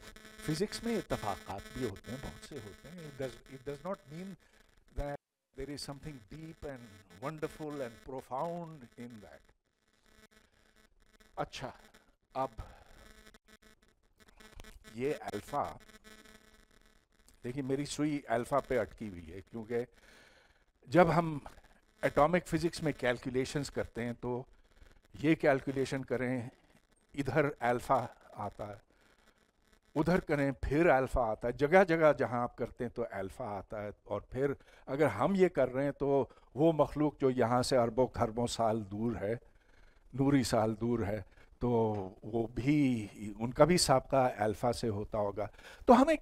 [SPEAKER 1] फिजिक्स में इतफाक भी होते हैं बहुत से होते हैं it does not mean that there is something deep and wonderful and profound in that अच्छा अब ये अल्फा देखिए मेरी सुई अल्फा पे अटकी हुई है क्योंकि जब हम एटॉमिक फिजिक्स में कैलकुलेशंस करते हैं तो ये कैलकुलेशन करें इधर अल्फा आता है उधर करें फिर अल्फा आता है जगह जगह जहां आप करते हैं तो अल्फा आता है और फिर अगर हम ये कर रहे हैं तो वो मखलूक जो यहाँ से अरबों खरबों साल दूर है नूरी साल दूर है तो वो भी उनका भी सबका अल्फा से होता होगा तो हमें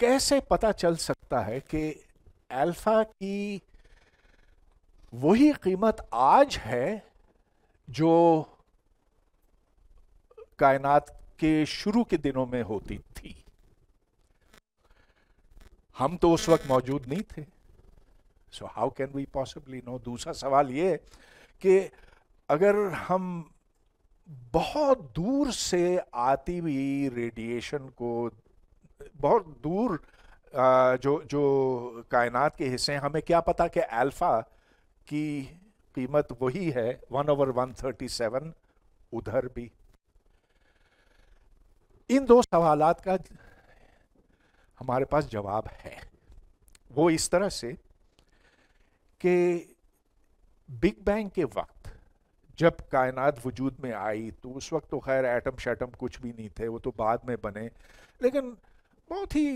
[SPEAKER 1] कैसे पता चल सकता है कि अल्फा की वही कीमत आज है जो कायनात के शुरू के दिनों में होती थी हम तो उस वक्त मौजूद नहीं थे so how can we possibly know दूसरा सवाल ये कि अगर हम बहुत दूर से आती हुई रेडिएशन को बहुत दूर जो जो कायनात के हिस्से हैं हमें क्या पता कि अल्फ़ा की कीमत वही है one over one thirty seven उधर भी इन दो सवाल का हमारे पास जवाब है वो इस तरह से कि बिग बैंग के वक्त जब कायनात वजूद में आई तो उस वक्त तो खैर एटम शैटम कुछ भी नहीं थे वो तो बाद में बने लेकिन बहुत ही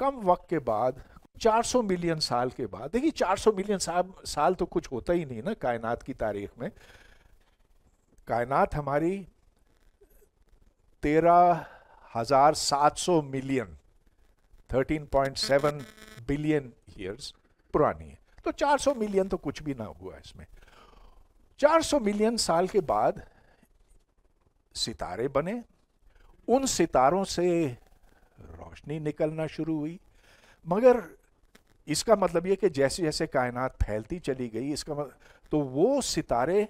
[SPEAKER 1] कम वक्त के बाद 400 मिलियन साल के बाद देखिए 400 मिलियन साल साल तो कुछ होता ही नहीं ना कायनात की तारीख में कायनात हमारी तेरह हजार सात सौ million thirteen point seven billion years पुरानी है तो चार सौ मिलियन तो कुछ भी ना हुआ इसमें चार सौ मिलियन साल के बाद सितारे बने उन सितारों से रोशनी निकलना शुरू हुई मगर इसका मतलब ये कि जैसे जैसे कायनात फैलती चली गई इसका मतलब तो वो सितारे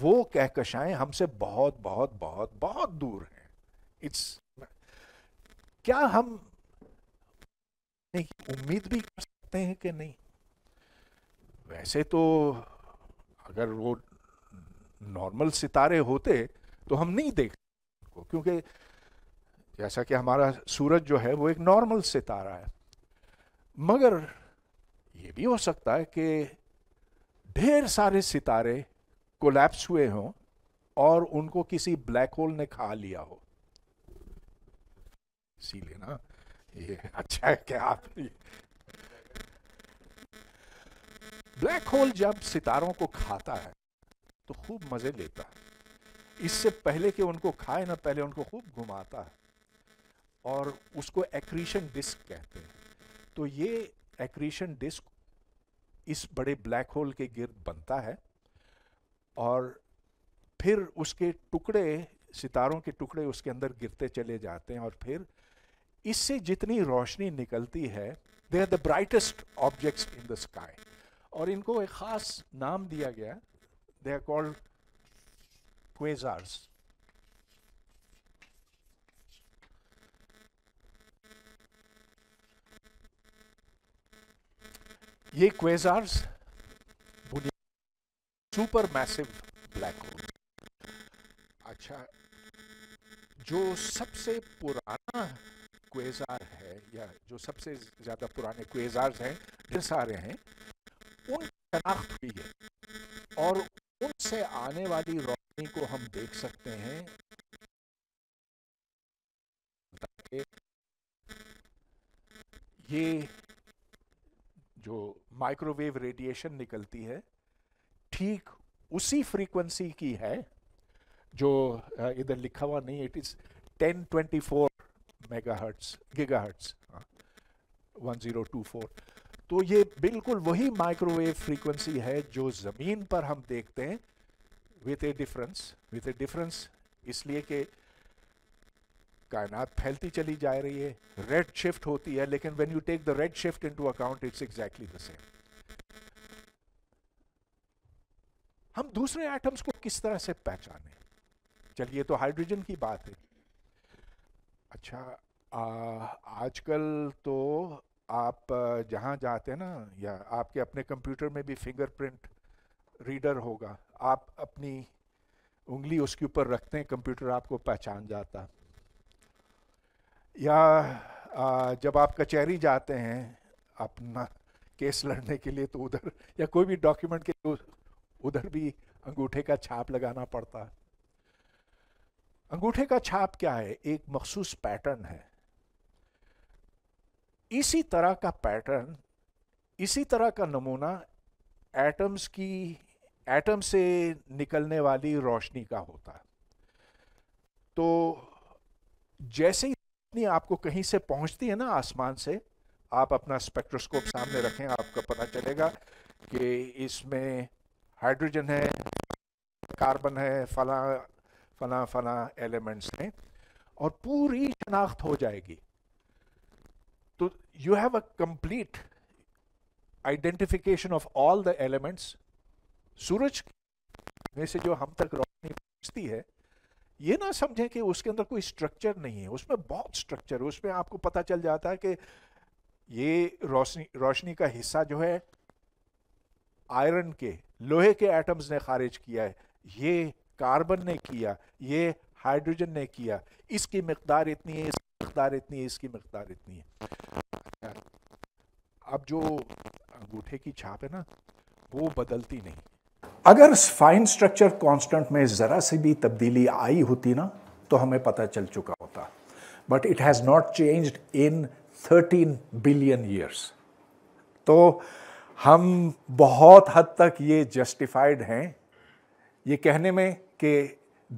[SPEAKER 1] वो कहकशाएं हमसे बहुत बहुत बहुत बहुत दूर हैं इट्स क्या हम उम्मीद भी कर सकते हैं कि नहीं वैसे तो अगर वो नॉर्मल सितारे होते तो हम नहीं देख सकते क्योंकि जैसा कि हमारा सूरज जो है वो एक नॉर्मल सितारा है मगर ये भी हो सकता है कि ढेर सारे सितारे कोलैप्स हुए हों और उनको किसी ब्लैक होल ने खा लिया हो इसीलिए ना ये अच्छा है क्या ब्लैक होल जब सितारों को खाता है तो खूब मज़े लेता है इससे पहले कि उनको खाए ना पहले उनको खूब घुमाता है और उसको एक्रीशन डिस्क कहते हैं तो ये एक्रीशन डिस्क इस बड़े ब्लैक होल के गिर्द बनता है और फिर उसके टुकड़े सितारों के टुकड़े उसके अंदर गिरते चले जाते हैं और फिर इससे जितनी रोशनी निकलती है they are the brightest objects in the sky और इनको एक ख़ास नाम दिया गया दे आर कॉल्ड क्वेजार्स ये quasars super massive black hole अच्छा जो सबसे पुराना क्वेजार है या जो सबसे ज़्यादा पुराने क्वेजार्स हैं ढेर सारे हैं उन शनाख्त हुई है और उनसे आने वाली रोशनी को हम देख सकते हैं ये जो माइक्रोवेव रेडिएशन निकलती है ठीक उसी फ्रीक्वेंसी की है जो इधर लिखा हुआ नहीं it is 1024 megahertz gigahertz one zero two four तो ये बिल्कुल वही माइक्रोवेव फ्रीक्वेंसी है जो ज़मीन पर हम देखते हैं with a difference with a difference इसलिए कि कायनात फैलती चली जा रही है रेड शिफ्ट होती है लेकिन when you take the red shift into account it's exactly the same हम दूसरे एटम्स को किस तरह से पहचाने चलिए तो हाइड्रोजन की बात है अच्छा आ, आजकल तो आप जहाँ जाते हैं ना या आपके अपने कंप्यूटर में भी फिंगरप्रिंट रीडर होगा आप अपनी उंगली उसके ऊपर रखते हैं कंप्यूटर आपको पहचान जाता या आ, जब आप कचहरी जाते हैं अपना केस लड़ने के लिए तो उधर या कोई भी डॉक्यूमेंट के लिए उधर भी अंगूठे का छाप लगाना पड़ता है अंगूठे का छाप क्या है एक मखसूस पैटर्न है इसी तरह का पैटर्न इसी तरह का नमूना एटम्स की एटम से निकलने वाली रोशनी का होता है तो जैसे ही रोशनी आपको कहीं से पहुंचती है ना आसमान से आप अपना स्पेक्ट्रोस्कोप सामने रखें आपको पता चलेगा कि इसमें हाइड्रोजन है कार्बन है फला फला फना एलिमेंट्स हैं और पूरी शनाख्त हो जाएगी तो you have a complete identification of all the elements सूरज में से जो हम तक रोशनी पहुंचती है ये ना समझें कि उसके अंदर कोई स्ट्रक्चर नहीं है उसमें बहुत स्ट्रक्चर है उसमें आपको पता चल जाता है कि ये रोशनी रोशनी का हिस्सा जो है आयरन के लोहे के एटम्स ने खारिज किया है ये कार्बन ने किया ये हाइड्रोजन ने किया इसकी मकदार इतनी है इसकी मकदार इतनी है इसकी मकदार इतनी है अब जो अंगूठे की छाप है ना वो बदलती नहीं अगर फाइन स्ट्रक्चर कांस्टेंट में ज़रा सी भी तब्दीली आई होती ना तो हमें पता चल चुका होता but it has not changed in 13 billion years तो हम बहुत हद तक ये जस्टिफाइड हैं ये कहने में कि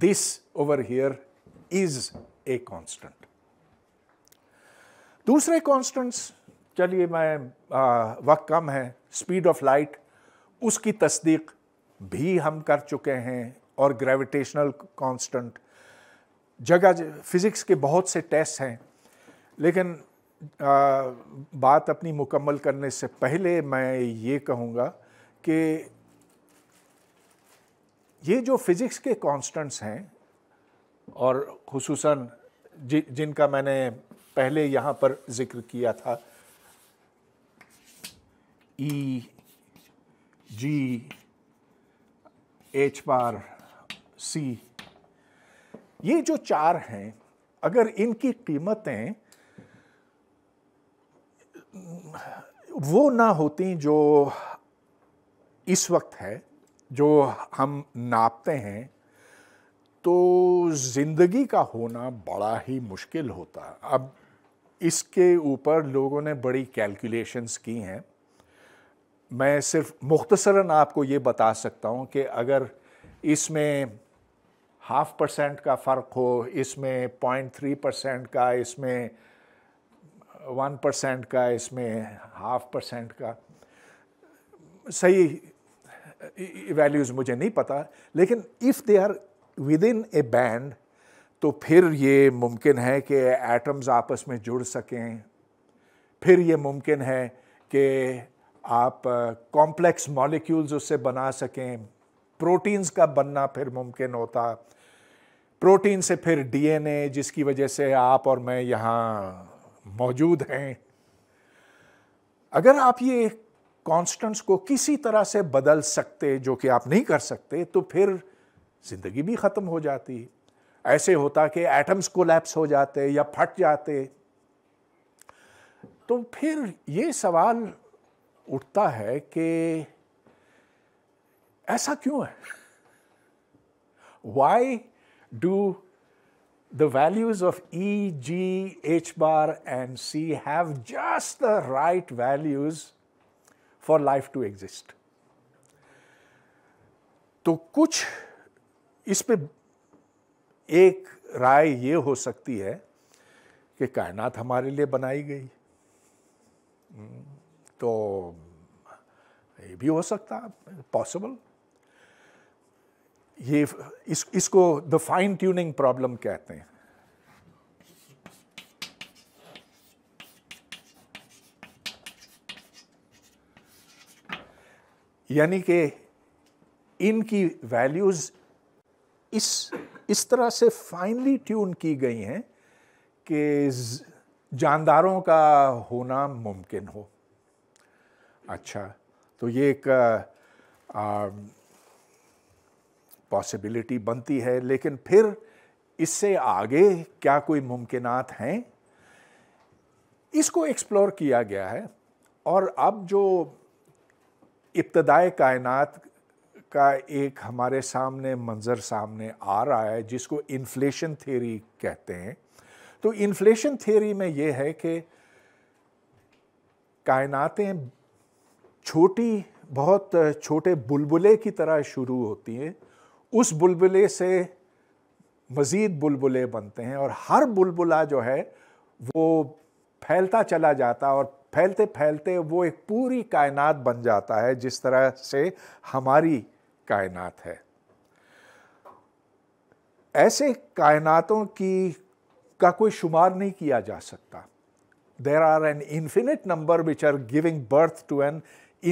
[SPEAKER 1] this over here is a constant दूसरे कॉन्स्टेंट्स चलिए मैं वक्त कम है स्पीड ऑफ लाइट उसकी तस्दीक भी हम कर चुके हैं और ग्रेविटेशनल कांस्टेंट जगह फिज़िक्स के बहुत से टेस्ट हैं लेकिन आ, बात अपनी मुकम्मल करने से पहले मैं ये कहूँगा कि ये जो फिज़िक्स के कांस्टेंट्स हैं और खसूस जि, जिनका मैंने पहले यहाँ पर जिक्र किया था ई जी एच बार सी ये जो चार हैं अगर इनकी कीमतें वो ना होती जो इस वक्त है जो हम नापते हैं तो ज़िंदगी का होना बड़ा ही मुश्किल होता है अब इसके ऊपर लोगों ने बड़ी कैलकुलेशंस की हैं मैं सिर्फ मुख्तसरा आपको ये बता सकता हूँ कि अगर इसमें हाफ परसेंट का फ़र्क हो इसमें पॉइंट थ्री परसेंट का इसमें वन परसेंट का इसमें हाफ परसेंट का सही वैल्यूज़ मुझे नहीं पता लेकिन if they are within a band तो फिर ये मुमकिन है कि एटम्स आपस में जुड़ सकें फिर ये मुमकिन है कि आप कॉम्प्लेक्स मॉलिक्यूल्स उससे बना सकें प्रोटीन्स का बनना फिर मुमकिन होता प्रोटीन से फिर डीएनए जिसकी वजह से आप और मैं यहाँ मौजूद हैं अगर आप ये कांस्टेंट्स को किसी तरह से बदल सकते जो कि आप नहीं कर सकते तो फिर ज़िंदगी भी ख़त्म हो जाती ऐसे होता कि एटम्स लैप्स हो जाते या फट जाते तो फिर ये सवाल उठता है कि ऐसा क्यों है why do the values of e G h bar and c have just the right values for life to exist तो कुछ इस पे एक राय ये हो सकती है कि कायनात हमारे लिए बनाई गई तो ये भी हो सकता पॉसिबल ये इस इसको द फाइन ट्यूनिंग प्रॉब्लम कहते हैं यानी कि इनकी वैल्यूज़ इस इस तरह से फाइनली ट्यून की गई हैं कि जानदारों का होना मुमकिन हो अच्छा तो ये एक पॉसिबिलिटी बनती है लेकिन फिर इससे आगे क्या कोई मुमकिनात हैं इसको एक्सप्लोर किया गया है और अब जो इब्तदाई कायनात का एक हमारे सामने मंज़र सामने आ रहा है जिसको इन्फ्लेशन थ्योरी कहते हैं तो इन्फ्लेशन थ्योरी में ये है कि कायनातें छोटी बहुत छोटे बुलबुले की तरह शुरू होती हैं उस बुलबुले से मज़ीद बुलबुले बनते हैं और हर बुलबुला जो है वो फैलता चला जाता और फैलते फैलते वो एक पूरी कायनात बन जाता है जिस तरह से हमारी कायनात है ऐसे कायनातों की का कोई शुमार नहीं किया जा सकता there are an infinite number which are giving birth to an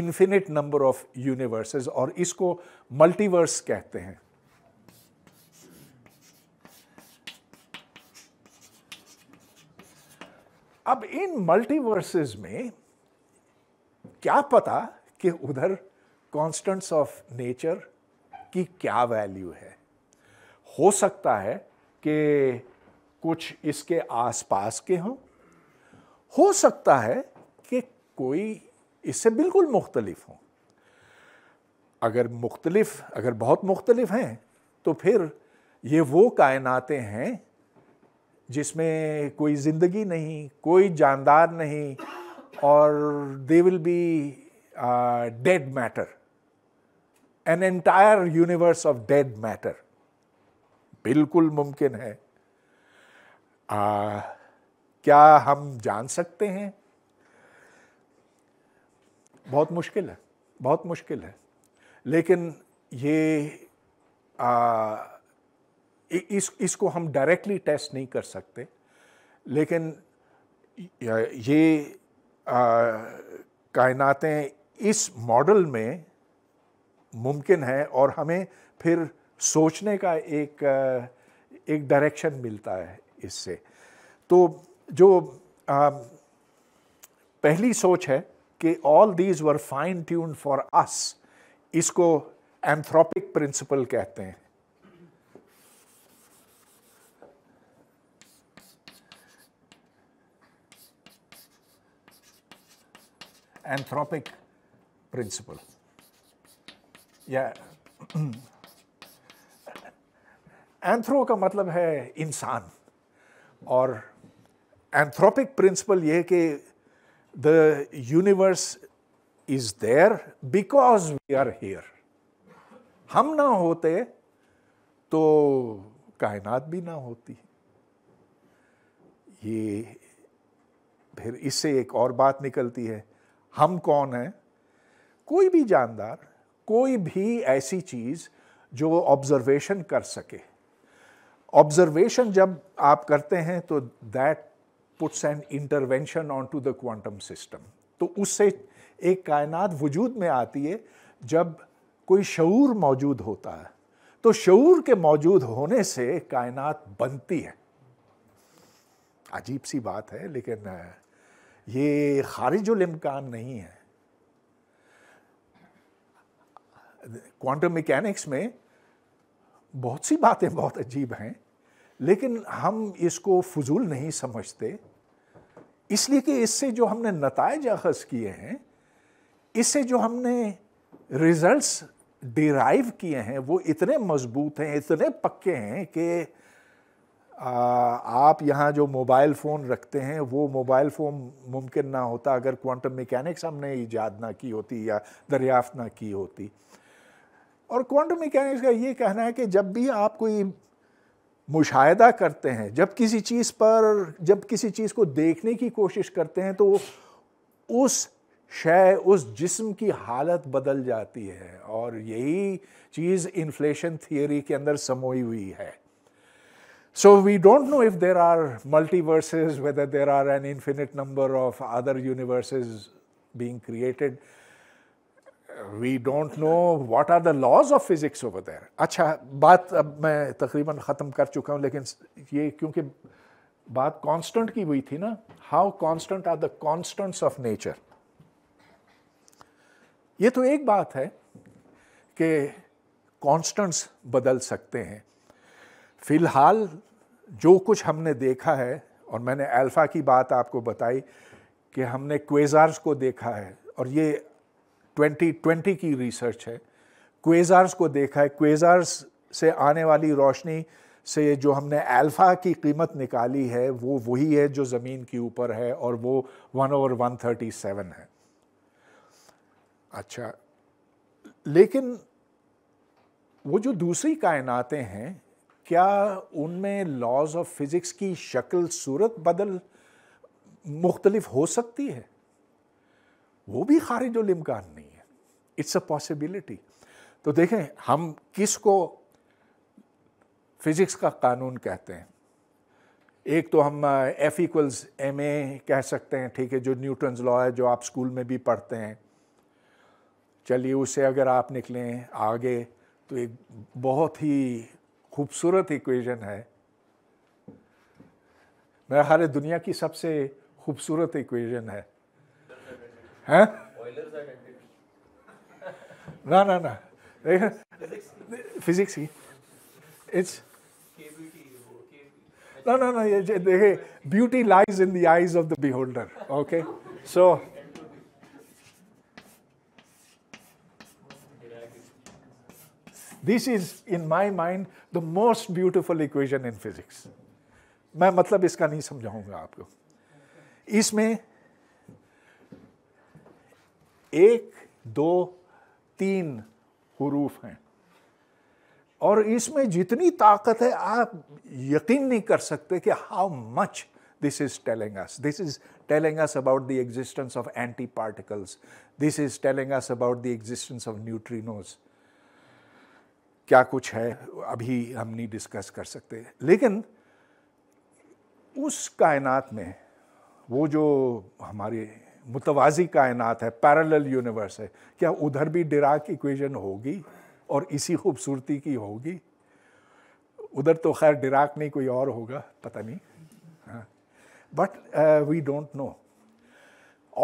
[SPEAKER 1] infinite number of universes और इसको मल्टीवर्स कहते हैं अब इन मल्टीवर्सेस में क्या पता कि उधर कॉन्स्टेंट्स ऑफ नेचर की क्या वैल्यू है हो सकता है कि कुछ इसके आसपास के हों हो सकता है कि कोई इससे बिल्कुल मुख्तलिफ हो अगर मुख्तलिफ अगर बहुत मुख्तलिफ हैं तो फिर ये वो कायनाते हैं जिसमें कोई ज़िंदगी नहीं कोई जानदार नहीं और they will be dead matter an entire universe of dead matter बिल्कुल मुमकिन है आ, क्या हम जान सकते हैं बहुत मुश्किल है बहुत मुश्किल है लेकिन ये आ, इस इसको हम डायरेक्टली टेस्ट नहीं कर सकते लेकिन ये कायनातें इस मॉडल में मुमकिन है और हमें फिर सोचने का एक एक डायरेक्शन मिलता है इससे तो जो आ, पहली सोच है कि all these were fine tune for us इसको एंथ्रोपिक प्रिंसिपल कहते हैं anthropic principle. या एंथ्रो का मतलब है इंसान और एंथ्रोपिक प्रिंसिपल ये कि the universe is there because we are here हम ना होते तो कायनात भी ना होती ये फिर इससे एक और बात निकलती है हम कौन हैं कोई भी जानदार कोई भी ऐसी चीज़ जो ऑब्जर्वेशन कर सके ऑब्जर्वेशन जब आप करते हैं तो that puts an intervention on to the quantum system तो उससे एक कायनात वजूद में आती है जब कोई शऊर मौजूद होता है तो शऊर के मौजूद होने से कायनात बनती है अजीब सी बात है लेकिन ये खारिजुल इम्कान नहीं है क्वांटम मैकेनिक्स में बहुत सी बातें बहुत अजीब हैं लेकिन हम इसको फजूल नहीं समझते इसलिए कि इससे जो हमने नतज अखज़ किए हैं इससे जो हमने रिज़ल्ट्स डिराइव किए हैं वो इतने मज़बूत हैं इतने पक्के हैं कि आप यहाँ जो मोबाइल फ़ोन रखते हैं वो मोबाइल फ़ोन मुमकिन ना होता अगर क्वांटम मैकेनिक्स हमने ईजाद ना की होती या दरियाफ्त ना की होती और क्वांटम मैकेनिक्स का ये कहना है कि जब भी आप कोई मुशाहिदा करते हैं जब किसी चीज़ पर जब किसी चीज़ को देखने की कोशिश करते हैं तो उस शय उस जिस्म की हालत बदल जाती है और यही चीज़ इन्फ्लेशन थियोरी के अंदर समोई हुई है So we don't know if there are multiverses, whether there are an infinite number of other universes being created. We don't know what are the laws of physics over there. अच्छा बात अब मैं तकरीबन ख़त्म कर चुका हूँ लेकिन ये क्योंकि बात कांस्टेंट की हुई थी ना how constant are the constants of nature ये तो एक बात है कि कांस्टेंट्स बदल सकते हैं फिलहाल जो कुछ हमने देखा है और मैंने अल्फ़ा की बात आपको बताई कि हमने क्वेज़ार्स को देखा है और ये 2020 की रिसर्च है क्वेज़ार्स को देखा है क्वेज़ार्स से आने वाली रोशनी से जो हमने अल्फ़ा की कीमत निकाली है वो वही है जो ज़मीन के ऊपर है और वो one over one thirty seven है अच्छा लेकिन वो जो दूसरी कायनातें हैं क्या उनमें लॉज ऑफ फिज़िक्स की शक्ल सूरत बदल मुख्तलिफ हो सकती है वो भी खारिज इम्कान नहीं है इट्स अ पॉसिबिलिटी तो देखें हम किस को फिज़िक्स का कानून कहते हैं एक तो हम एफ इक्वल्स एम ए कह सकते हैं ठीक है जो न्यूटन लॉ है जो आप स्कूल में भी पढ़ते हैं चलिए उसे अगर आप निकलें आगे तो एक बहुत ही खूबसूरत इक्वेशन है मेरा ख्याल है दुनिया की सबसे खूबसूरत इक्वेशन है हैं ना ना ना फिजिक्स की इट्स ना ना ना ये देखे beauty lies in the eyes of the beholder okay so this is in my mind the most beautiful equation in physics मैं मतलब इसका नहीं समझाऊंगा आपको इसमें एक दो तीन हरूफ हैं और इसमें जितनी ताकत है आप यकीन नहीं कर सकते कि how much this is telling us this is telling us about the existence of antiparticles this is telling us about the existence of neutrinos क्या कुछ है अभी हम नहीं डिस्कस कर सकते लेकिन उस कायनात में वो जो हमारे मुतवाजी कायनात है पैरेलल यूनिवर्स है क्या उधर भी डिराक इक्वेशन होगी और इसी खूबसूरती की होगी उधर तो खैर डिराक नहीं कोई और होगा पता नहीं but we don't know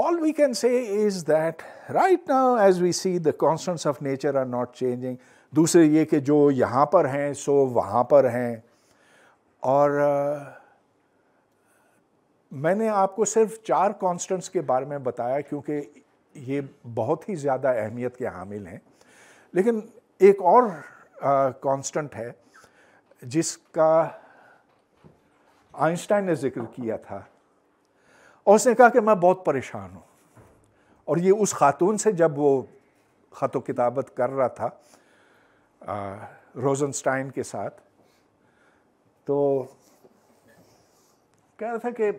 [SPEAKER 1] all we can say is that right now as we see the constants of nature are not changing दूसरे ये कि जो यहाँ पर हैं सो वहाँ पर हैं और मैंने आपको सिर्फ चार कांस्टेंट्स के बारे में बताया क्योंकि ये बहुत ही ज़्यादा अहमियत के हामिल हैं लेकिन एक और कांस्टेंट है जिसका आइंस्टाइन ने जिक्र किया था और उसने कहा कि मैं बहुत परेशान हूँ और ये उस खातून से जब वो ख़त किताबत कर रहा था रोजनस्टाइन के साथ तो कह रहा था कि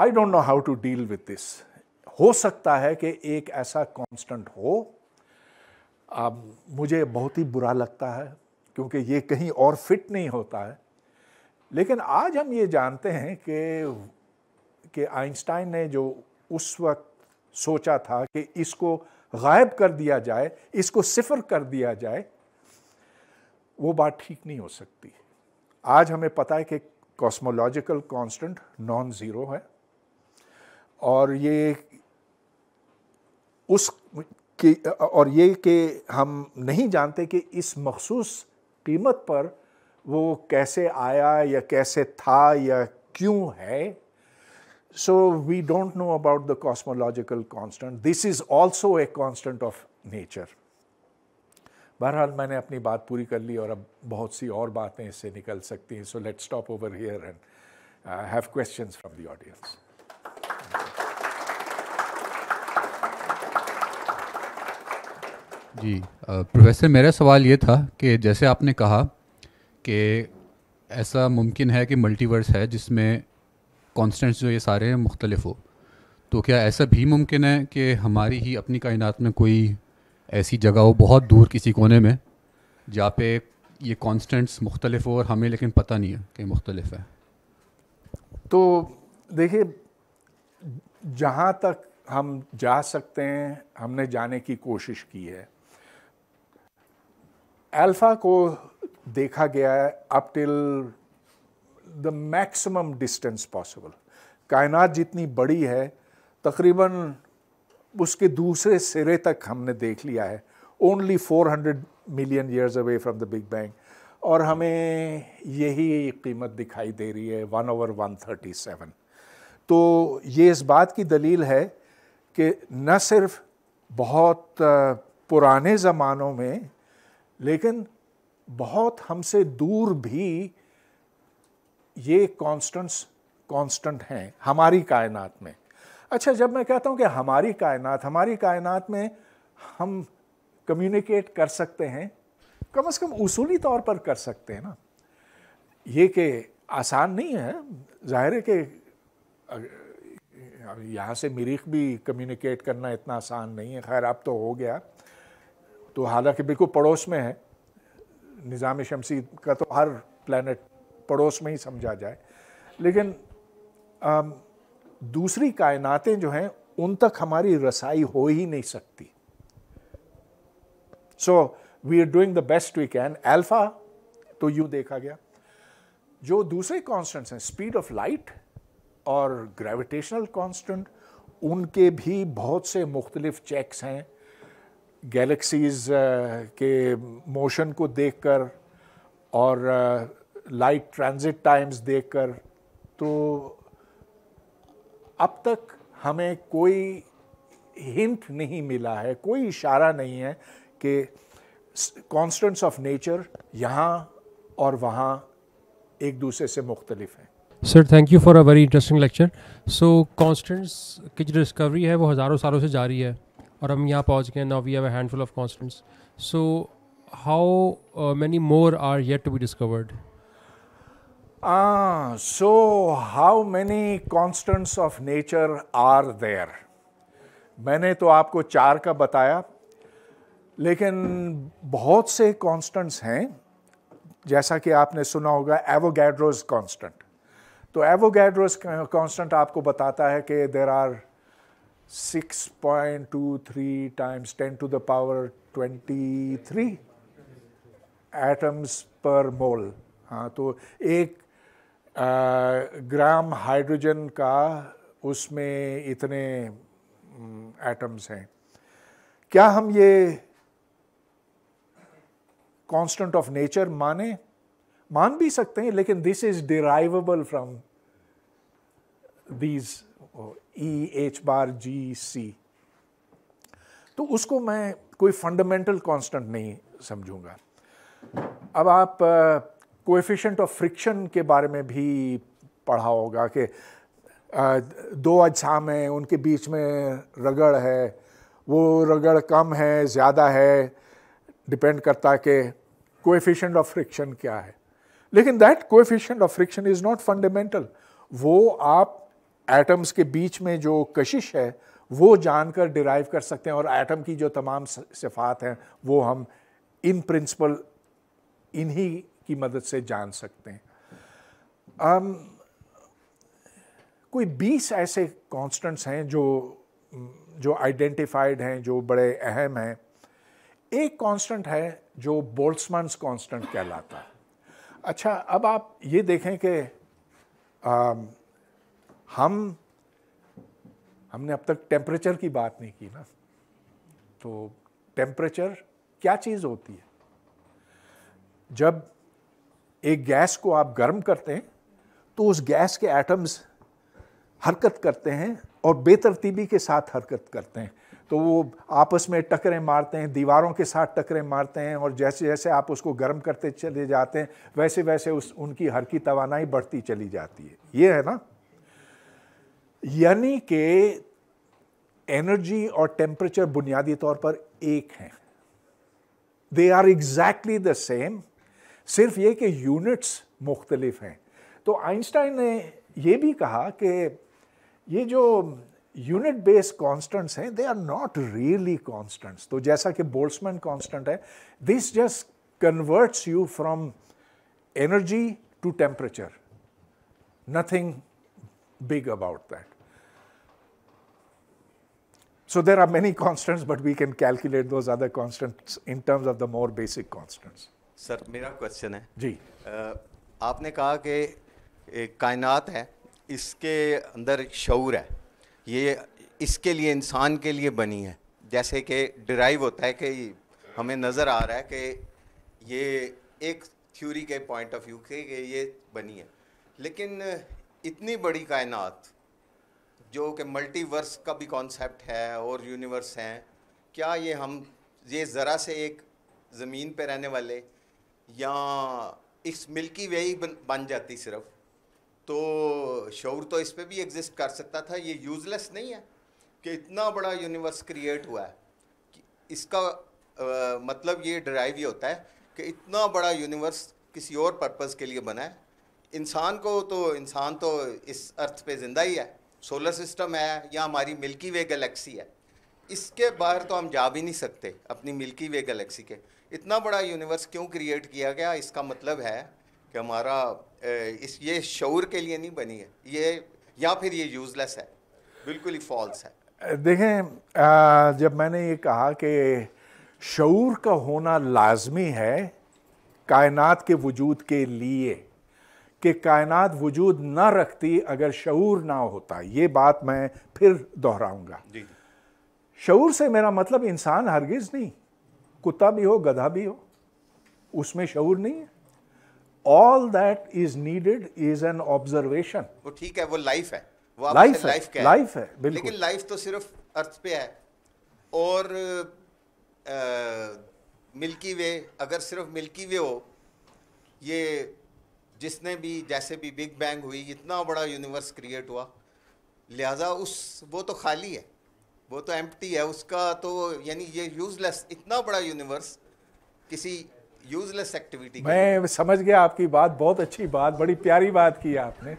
[SPEAKER 1] I don't know how to deal with this हो सकता है कि एक ऐसा कांस्टेंट हो अब मुझे बहुत ही बुरा लगता है क्योंकि ये कहीं और फिट नहीं होता है लेकिन आज हम ये जानते हैं कि कि आइंस्टाइन ने जो उस वक्त सोचा था कि इसको गायब कर दिया जाए इसको सिफर कर दिया जाए वो बात ठीक नहीं हो सकती आज हमें पता है कि कॉस्मोलॉजिकल कांस्टेंट नॉन ज़ीरो है और ये उस कि और ये कि हम नहीं जानते कि इस मखसूस कीमत पर वो कैसे आया या कैसे था या क्यों है So we don't know about the cosmological constant. This is also a constant of nature. बहरहाल मैंने अपनी बात पूरी कर ली और अब बहुत सी और बातें इससे निकल सकती हैं so let stop over here and have questions from the audience
[SPEAKER 3] जी प्रोफेसर uh, मेरा सवाल ये था कि जैसे आपने कहा कि ऐसा मुमकिन है कि मल्टीवर्स है जिसमें कॉन्स्टेंट्स जो ये सारे हैं मुख्तलिफ हो तो क्या ऐसा भी मुमकिन है कि हमारी ही अपनी कायनात में कोई ऐसी जगह हो बहुत दूर किसी कोने में जहाँ पे ये कॉन्स्टेंट्स मुख्तलिफ हो और हमें लेकिन पता नहीं है कि मुख्तलिफ है
[SPEAKER 1] तो देखिए जहाँ तक हम जा सकते हैं हमने जाने की कोशिश की है अल्फ़ा को देखा गया है up till the maximum distance possible कायनात जितनी बड़ी है तकरीबन उसके दूसरे सिरे तक हमने देख लिया है only 400 million years away from the big Bang और हमें यही कीमत दिखाई दे रही है one over one thirty seven तो ये इस बात की दलील है कि न सिर्फ बहुत पुराने ज़मानों में लेकिन बहुत हमसे दूर भी ये कांस्टेंट्स कांस्टेंट हैं हमारी कायनात में अच्छा जब मैं कहता हूँ कि हमारी कायनात हमारी कायनात में हम कम्युनिकेट कर सकते हैं कम से कम उसूली तौर पर कर सकते हैं ना ये कि आसान नहीं है जाहिर है कि यहाँ से मरीख भी कम्युनिकेट करना इतना आसान नहीं है खैर अब तो हो गया तो हालांकि बिल्कुल पड़ोस में है निज़ाम शमसी का तो हर प्लानट पड़ोस में ही समझा जाए लेकिन आ, दूसरी कायनातें जो हैं उन तक हमारी रसाई हो ही नहीं सकती so we are doing the best we can alpha तो यू देखा गया जो दूसरे कांस्टेंट्स हैं स्पीड ऑफ लाइट और ग्रेविटेशनल कांस्टेंट उनके भी बहुत से मुख्तलिफ चेक्स हैं गैलेक्सीज़ के मोशन को देखकर और लाइट ट्रांजिट टाइम्स कर तो अब तक हमें कोई हिंट नहीं मिला है कोई इशारा नहीं है कि कॉन्स्टेंट्स ऑफ नेचर यहाँ और वहाँ एक दूसरे से मुख्तलिफ हैं
[SPEAKER 4] sir thank you for a very interesting lecture so constants की जो डिस्कवरी है वो हज़ारों सालों से जारी है और हम यहाँ पहुँच गए now we have a handful of constants so how many more are yet to be discovered
[SPEAKER 1] Ah, so how many constants of nature are there? मैंने तो आपको चार का बताया लेकिन बहुत से कॉन्स्टेंट्स हैं जैसा कि आपने सुना होगा एवोगैड्रोज कॉन्स्टेंट तो एवोगैड्रोज कॉन्स्टेंट आपको बताता है कि there are 6.23 ten 10 the power twenty 23 atoms per mole हाँ तो एक ग्राम हाइड्रोजन का उसमें इतने एटम्स हैं क्या हम ये कांस्टेंट ऑफ नेचर माने मान भी सकते हैं लेकिन this is derivable from these e h bar G c तो उसको मैं कोई फंडामेंटल कांस्टेंट नहीं समझूंगा अब आप कोएफिशिएंट ऑफ फ्रिक्शन के बारे में भी पढ़ा होगा कि दो अजसाम हैं उनके बीच में रगड़ है वो रगड़ कम है ज़्यादा है डिपेंड करता है कि कोएफिशिएंट ऑफ फ्रिक्शन क्या है लेकिन that coefficient of friction is not fundamental वो आप एटम्स के बीच में जो कशिश है वो जानकर डिराइव कर सकते हैं और एटम की जो तमाम सिफात हैं वो हम इन प्रिंसिपल इन्हीं की मदद से जान सकते हैं um, कोई बीस ऐसे कांस्टेंट्स हैं जो जो आइडेंटिफाइड हैं जो बड़े अहम हैं एक कांस्टेंट है जो बोल्ट्समैन्स कांस्टेंट कहलाता है अच्छा अब आप ये देखें कि हम हमने अब तक टेम्परेचर की बात नहीं की ना तो टेम्परेचर क्या चीज़ होती है जब एक गैस को आप गर्म करते हैं तो उस गैस के एटम्स हरकत करते हैं और बेतरतीबी के साथ हरकत करते हैं तो वो आपस में टकरें मारते हैं दीवारों के साथ टकरें मारते हैं और जैसे जैसे आप उसको गर्म करते चले जाते हैं वैसे वैसे उस उनकी हर की तोानाई बढ़ती चली जाती है ये है ना यानी कि एनर्जी और टेम्परेचर बुनियादी तौर पर एक हैं they are exactly the same सिर्फ ये कि यूनिट्स मुख्तलिफ हैं तो आइंस्टाइन ने यह भी कहा कि ये जो यूनिट बेस्ड कॉन्स्टेंट्स हैं they are not really constants तो जैसा कि बोल्समैन कॉन्स्टेंट है this just converts you from energy to temperature nothing big about that so there are many constants but we can calculate those other constants in terms of the more basic constants
[SPEAKER 5] sir मेरा question है जी आपने कहा कि एक कायनात है इसके अंदर शौर है ये इसके लिए इंसान के लिए बनी है जैसे कि डिराइव होता है कि हमें नज़र आ रहा है कि ये एक थ्योरी के पॉइंट ऑफ व्यू के ये बनी है लेकिन इतनी बड़ी कायनात जो कि मल्टीवर्स का भी कॉन्सेप्ट है और यूनिवर्स हैं क्या ये हम ये ज़रा से एक ज़मीन पर रहने वाले या इस मिल्की वे ही बन, बन जाती सिर्फ तो शौर तो इस पर भी एग्जिस्ट कर सकता था ये यूज़लेस नहीं है कि इतना बड़ा यूनिवर्स क्रिएट हुआ है कि इसका आ, मतलब ये ड्राइव ये होता है कि इतना बड़ा यूनिवर्स किसी और पर्पज़ के लिए बना है इंसान को तो इंसान तो इस अर्थ पे ज़िंदा ही है सोलर सिस्टम है या हमारी मिल्की वे गैलेक्सी है इसके बाहर तो हम जा भी नहीं सकते अपनी मिल्की वे गैलेक्सी के इतना बड़ा यूनिवर्स क्यों क्रिएट किया गया इसका मतलब है कि हमारा इस ये शौर के लिए नहीं बनी है ये या फिर ये यूज़लेस है बिल्कुल ही फॉल्स
[SPEAKER 1] है देखें जब मैंने ये कहा कि शौर का होना लाजमी है कायनात के वजूद के लिए कि कायनात वजूद ना रखती अगर शूर ना होता ये बात मैं फिर दोहराऊंगा शूर से मेरा मतलब इंसान हरगिज़ नहीं कुत्ता भी हो गधा भी हो उसमें शऊर नहीं है all that is needed is an observation
[SPEAKER 5] वो ठीक है वो लाइफ है वो लाइफ है लाइफ लाइफ है बिल्कुल लेकिन लाइफ तो सिर्फ अर्थ पे है और मिल्की वे अगर सिर्फ मिल्की वे हो ये जिसने भी जैसे भी बिग बैंग हुई इतना बड़ा यूनिवर्स क्रिएट हुआ लिहाजा उस वो तो खाली है वो तो एम है उसका तो यानी ये यूजलेस इतना बड़ा यूनिवर्स किसी यूजलेस एक्टिविटी मैं
[SPEAKER 1] समझ गया आपकी बात बहुत अच्छी बात बड़ी प्यारी बात की आपने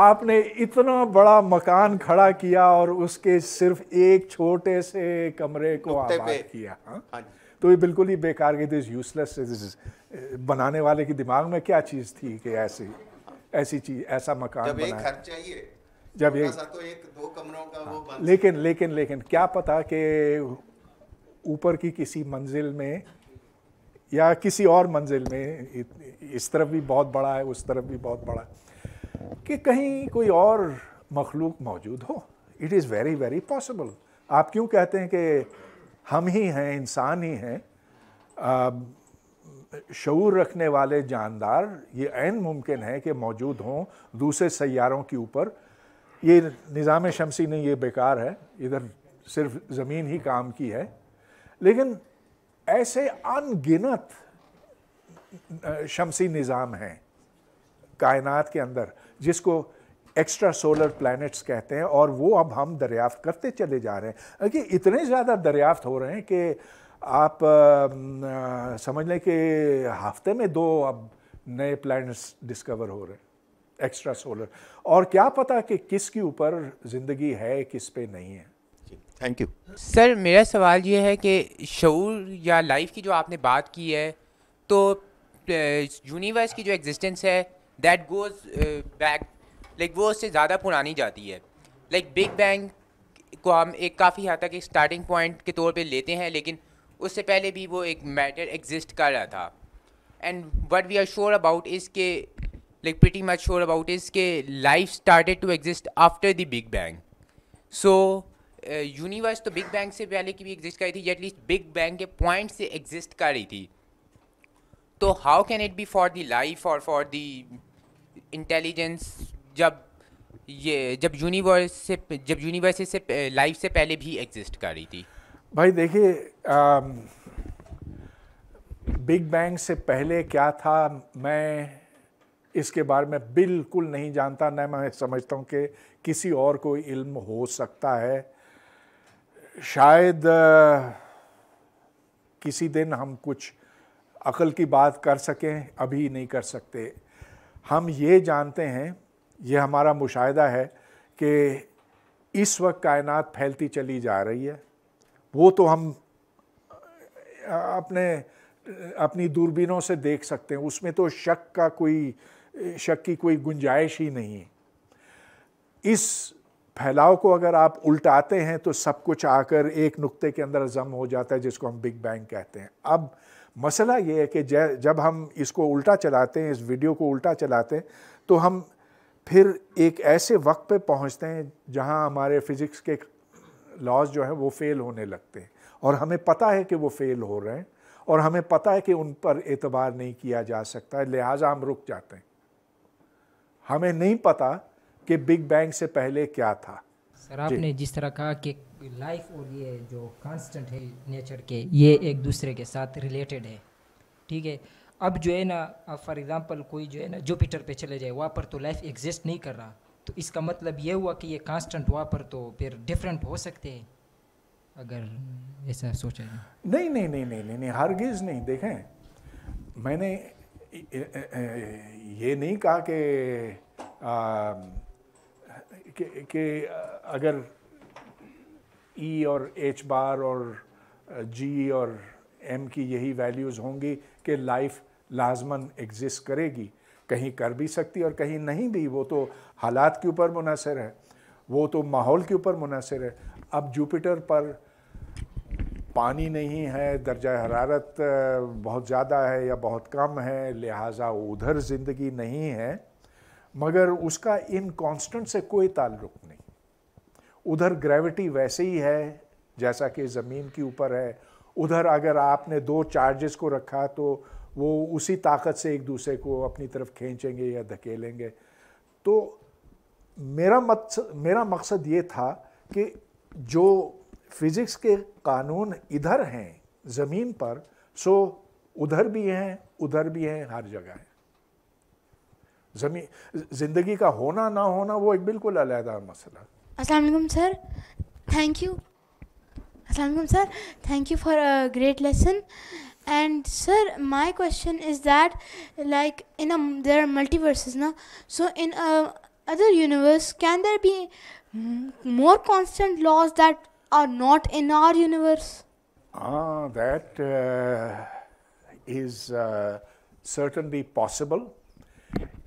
[SPEAKER 1] आपने इतना बड़ा मकान खड़ा किया और उसके सिर्फ एक छोटे से कमरे को आबाद किया हाँ? हाँ तो ये बिल्कुल ही बेकार गई दिस यूजलेस बनाने वाले के दिमाग में क्या चीज़ थी कि ऐसी ऐसी चीज ऐसा मकान जब एक घर चाहिए जब ये
[SPEAKER 5] तो एक दो कमरों का हाँ,
[SPEAKER 1] वो लेकिन लेकिन लेकिन क्या पता कि ऊपर की किसी मंजिल में या किसी और मंजिल में इस तरफ भी बहुत बड़ा है उस तरफ भी बहुत बड़ा है कि कहीं कोई और मखलूक मौजूद हो it is very very possible आप क्यों कहते हैं कि हम ही हैं इंसान ही हैं शूर रखने वाले जानदार ये मुमकिन है कि मौजूद हों दूसरे सैारों के ऊपर ये निज़ाम शमसी नहीं ये बेकार है इधर सिर्फ ज़मीन ही काम की है लेकिन ऐसे अनगिनत शमसी निज़ाम हैं कायनात के अंदर जिसको एक्स्ट्रा सोलर प्लैनेट्स कहते हैं और वो अब हम दरियाफ्त करते चले जा रहे हैं कि इतने ज़्यादा दरियाफ्त हो रहे हैं कि आप आ, समझ लें कि हफ्ते में दो अब नए प्लैनेट्स डिस्कवर हो रहे हैं एक्स्ट्रा सोलर और क्या पता कि किस के ऊपर ज़िंदगी है किस पे नहीं है थैंक यू सर
[SPEAKER 4] मेरा सवाल ये है कि शूर या लाइफ की जो आपने बात की है तो यूनिवर्स की जो एग्जिस्टेंस है दैट गोज बैक लाइक वो उससे ज़्यादा पुरानी जाती है लाइक बिग बैंग को हम एक काफ़ी हद तक एक स्टार्टिंग पॉइंट के तौर पे लेते हैं लेकिन उससे पहले भी वो एक मैटर एग्जिस्ट कर रहा था and what we are sure about is के like pretty much sure about is कि life started to exist after the Big Bang. So universe uh, तो बिग बैंग से पहले की भी एग्जिस्ट कर रही थी एटलीस्ट बिग बैंग के पॉइंट से एग्जिस्ट कर रही थी तो how can it be for the life और फॉर दी इंटेलिजेंस जब ये जब यूनिवर्स से जब यूनिवर्स से लाइफ से पहले भी एग्जिस्ट कर रही थी
[SPEAKER 1] भाई देखिए बिग um, बैंग से पहले क्या था मैं इसके बारे में बिल्कुल नहीं जानता न मैं समझता हूँ कि किसी और को इल्म हो सकता है शायद किसी दिन हम कुछ अकल की बात कर सकें अभी नहीं कर सकते हम ये जानते हैं ये हमारा मुशाहिदा है कि इस वक्त कायनात फैलती चली जा रही है वो तो हम अपने अपनी दूरबीनों से देख सकते हैं उसमें तो शक का कोई शक की कोई गुंजाइश ही नहीं है इस फैलाव को अगर आप उल्टाते हैं तो सब कुछ आकर एक नुक्ते के अंदर जम हो जाता है जिसको हम बिग बैंग कहते हैं अब मसला ये है कि जब हम इसको उल्टा चलाते हैं इस वीडियो को उल्टा चलाते हैं तो हम फिर एक ऐसे वक्त पे पहुंचते हैं जहां हमारे फिज़िक्स के लॉज जो हैं वो फेल होने लगते हैं और हमें पता है कि वो फेल हो रहे हैं और हमें पता है कि उन पर एतबार नहीं किया जा सकता है लिहाजा हम रुक जाते हैं हमें नहीं पता कि बिग बैंग से पहले क्या था सर आपने जिस
[SPEAKER 6] तरह कहा कि लाइफ और ये जो कांस्टेंट है नेचर के ये एक दूसरे के साथ रिलेटेड है ठीक है अब जो है ना फॉर एग्ज़ाम्पल कोई जो है ना जुपिटर पे चले जाए वहाँ पर तो लाइफ एग्जिस्ट नहीं कर रहा तो इसका मतलब ये हुआ कि ये कांस्टेंट वहाँ पर तो फिर डिफरेंट हो सकते हैं अगर
[SPEAKER 1] ऐसा सोचा नहीं नहीं नहीं नहीं नहीं नहीं हरगिज़ नहीं देखें मैंने ये नहीं कहा कि कि, अगर ई e और एच बार और जी और एम की यही वैल्यूज़ होंगी कि लाइफ लाजमन एग्जिस्ट करेगी कहीं कर भी सकती और कहीं नहीं भी वो तो हालात के ऊपर मुनसर है वो तो माहौल के ऊपर मुनसर है अब जुपिटर पर पानी नहीं है दर्जा हरारत बहुत ज़्यादा है या बहुत कम है लिहाजा उधर ज़िंदगी नहीं है मगर उसका इन कांस्टेंट से कोई ताल्लुक नहीं उधर ग्रेविटी वैसे ही है जैसा कि ज़मीन के ऊपर है उधर अगर आपने दो चार्जेस को रखा तो वो उसी ताकत से एक दूसरे को अपनी तरफ खींचेंगे या धकेलेंगे तो मेरा मकसद मेरा मकसद ये था कि जो फिज़िक्स के कानून इधर हैं ज़मीन पर सो उधर भी हैं उधर भी हैं हर जगह हैं ज़मीन ज़िंदगी का होना ना होना वो एक बिल्कुल अलहदा मसला
[SPEAKER 2] Aslam sir thank you Aslam sir thank you for a great lesson and sir my question is that like in a there are multiverses now so in a other universe can there be more constant laws that are not in our
[SPEAKER 1] universe? Ah, that uh, is uh, certainly possible.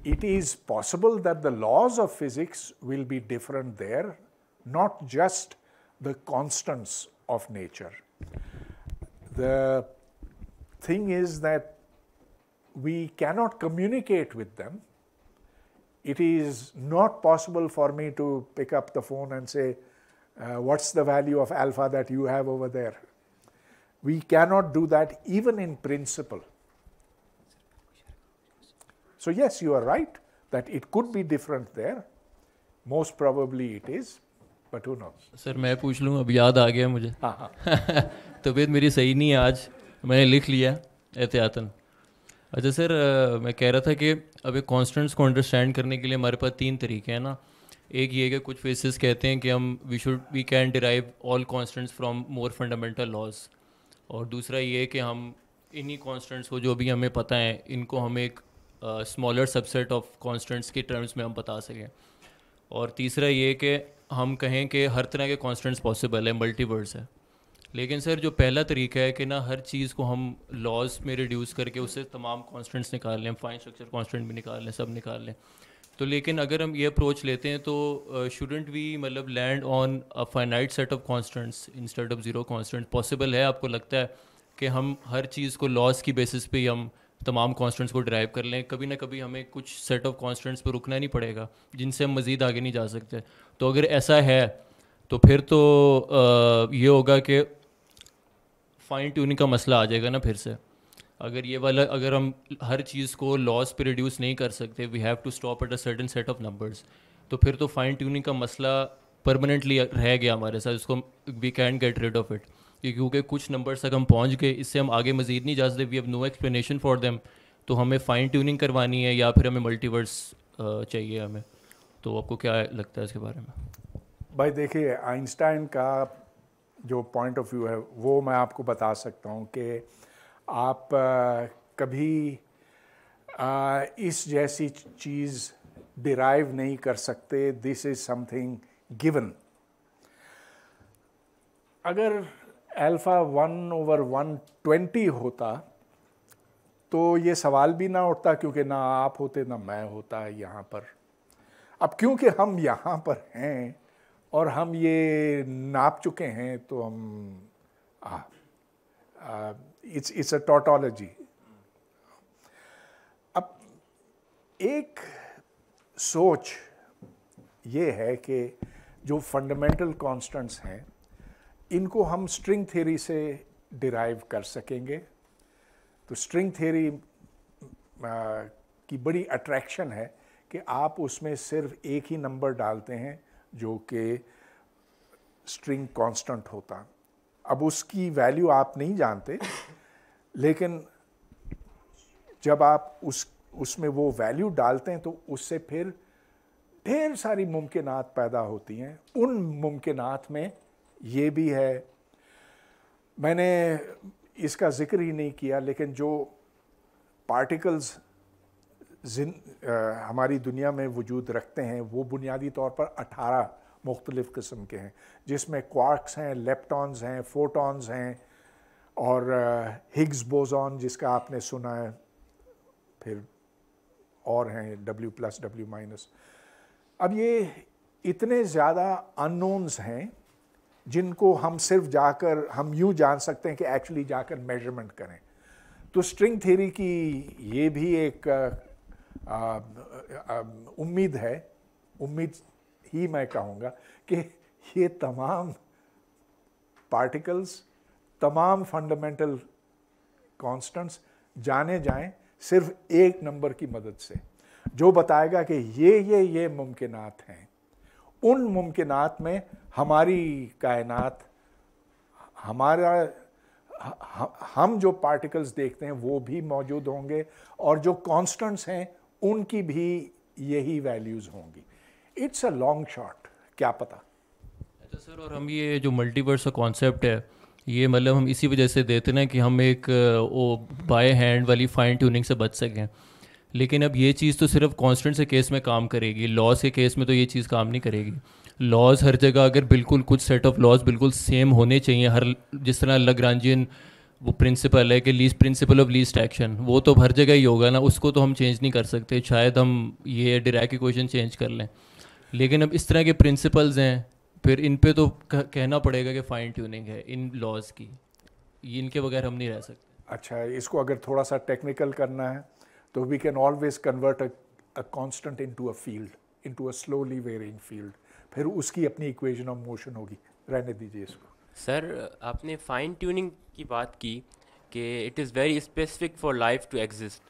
[SPEAKER 1] It is possible that the laws of physics will be different there, not just the constants of nature. The thing is that we cannot communicate with them. It is not possible for me to pick up the phone and say, Uh, what's the value of alpha that you have over there? We cannot do that even in principle. So yes, you are right that it could be different there. Most probably it is, but who knows?
[SPEAKER 4] Sir, मैं पूछ लूँ अब याद आ गया मुझे हाँ हाँ तबीयत मेरी सही नहीं है आज मैंने लिख लिया एहतियातन अच्छा सर मैं कह रहा था कि अब एक कॉन्स्टेंट्स को अंडरस्टैंड करने के लिए हमारे पास तीन तरीके हैं ना एक ये कि कुछ फेसिस कहते हैं कि हम we should we can derive all constants from more fundamental laws और दूसरा ये कि हम इन्हीं कॉन्स्टेंट्स को जो भी हमें पता है इनको हम एक स्मॉलर सबसेट ऑफ कॉन्स्टेंट्स के टर्म्स में हम बता सकें और तीसरा ये कि हम कहें कि हर तरह के कॉन्स्टेंट्स पॉसिबल है मल्टीवर्स है लेकिन सर जो पहला तरीका है कि ना हर चीज़ को हम लॉज में रिड्यूस करके उससे तमाम कॉन्स्टेंट्स निकाल लें फाइन स्ट्रक्चर कॉन्स्टेंट भी निकाल लें सब निकाल लें तो लेकिन अगर हम ये अप्रोच लेते हैं तो शुडेंट uh, वी मतलब land on a finite set of constants instead of zero constant possible है आपको लगता है कि हम हर चीज़ को लॉस की बेसिस पे ही हम तमाम कॉन्स्टेंट्स को ड्राइव कर लें कभी ना कभी हमें कुछ सेट ऑफ कॉन्स्टेंट्स पर रुकना नहीं पड़ेगा जिनसे हम मज़ीद आगे नहीं जा सकते तो अगर ऐसा है तो फिर तो आ, uh, ये होगा कि फ़ाइन ट्यूनिंग का मसला आ जाएगा ना फिर से अगर ये वाला अगर हम हर चीज़ को लॉस पे रिड्यूस नहीं कर सकते we have to stop at a certain set of numbers तो फिर तो फाइन ट्यूनिंग का मसला परमानेंटली रह गया हमारे साथ इसको we can get rid of it क्योंकि कुछ नंबर्स तक हम पहुंच गए इससे हम आगे मजीद नहीं जा सकते we have no explanation for them तो हमें फाइन ट्यूनिंग करवानी है या फिर हमें मल्टीवर्स चाहिए हमें तो आपको क्या लगता है इसके बारे में
[SPEAKER 1] भाई देखिए आइंस्टाइन का जो पॉइंट ऑफ व्यू है वो मैं आपको बता सकता हूँ कि आप कभी इस जैसी चीज़ डिराइव नहीं कर सकते दिस इज़ समथिंग गिवन अगर alpha one over one twenty होता तो ये सवाल भी ना उठता क्योंकि ना आप होते ना मैं होता है यहाँ पर अब क्योंकि हम यहाँ पर हैं और हम ये नाप चुके हैं तो हम ah, ah, it's it's a tautology अब एक सोच ये है कि जो फंडामेंटल कांस्टेंट्स हैं इनको हम स्ट्रिंग थ्योरी से डिराइव कर सकेंगे तो स्ट्रिंग थ्योरी की बड़ी अट्रैक्शन है कि आप उसमें सिर्फ एक ही नंबर डालते हैं जो कि स्ट्रिंग कांस्टेंट होता अब उसकी वैल्यू आप नहीं जानते लेकिन जब आप उस उसमें वो वैल्यू डालते हैं तो उससे फिर ढेर सारी मुमकिनात पैदा होती हैं उन मुमकिनात में ये भी है मैंने इसका ज़िक्र ही नहीं किया लेकिन जो पार्टिकल्स जिन आ, हमारी दुनिया में वजूद रखते हैं वो बुनियादी तौर पर 18 मुख्तलिफ़ किस्म के हैं जिसमें क्वार्क्स हैं लेप्टॉन्स हैं फोटॉन्स हैं और हिग्स बोजॉन जिसका आपने सुना है फिर और हैं डब्ल्यू प्लस डब्ल्यू माइनस अब ये इतने ज़्यादा अननोन्स हैं जिनको हम सिर्फ जाकर हम यूँ जान सकते हैं कि एक्चुअली जाकर मेजरमेंट करें तो स्ट्रिंग थ्योरी की ये भी एक आ, आ, आ, उम्मीद है उम्मीद ही मैं कहूँगा कि ये तमाम पार्टिकल्स तमाम फंडामेंटल कांस्टेंट्स जाने जाएं सिर्फ एक नंबर की मदद से जो बताएगा कि ये ये ये मुमकिनात हैं उन मुमकिनात में हमारी कायनात हमारा हम जो पार्टिकल्स देखते हैं वो भी मौजूद होंगे और जो कांस्टेंट्स हैं उनकी भी यही वैल्यूज़ होंगी इट्स अ लॉन्ग शॉट क्या पता
[SPEAKER 4] अच्छा सर और हम ये जो मल्टीवर्स का कॉन्सेप्ट है ये मतलब हम इसी वजह से देते ना कि हम एक वो बाय हैंड वाली फाइन ट्यूनिंग से बच सकें लेकिन अब ये चीज़ तो सिर्फ कॉन्स्टेंट से केस में काम करेगी लॉस के केस में तो ये चीज़ काम नहीं करेगी लॉज हर जगह अगर बिल्कुल कुछ सेट ऑफ लॉज बिल्कुल सेम होने चाहिए हर जिस तरह लग्रांजियन वो प्रिंसिपल है कि least principle of least action वो तो हर जगह ही होगा ना उसको तो हम चेंज नहीं कर सकते शायद हम ये डिराक इक्वेशन चेंज कर लें लेकिन अब इस तरह के प्रिंसिपल्स हैं फिर इन पे तो कहना पड़ेगा कि फाइन ट्यूनिंग है इन लॉज की इनके बगैर हम नहीं रह सकते
[SPEAKER 1] अच्छा इसको अगर थोड़ा सा टेक्निकल करना है तो we can always convert a constant to a field to a slowly varying field फिर उसकी अपनी इक्वेजन ऑफ मोशन होगी रहने दीजिए इसको
[SPEAKER 4] सर आपने फाइन ट्यूनिंग की बात की कि it is very specific for life to exist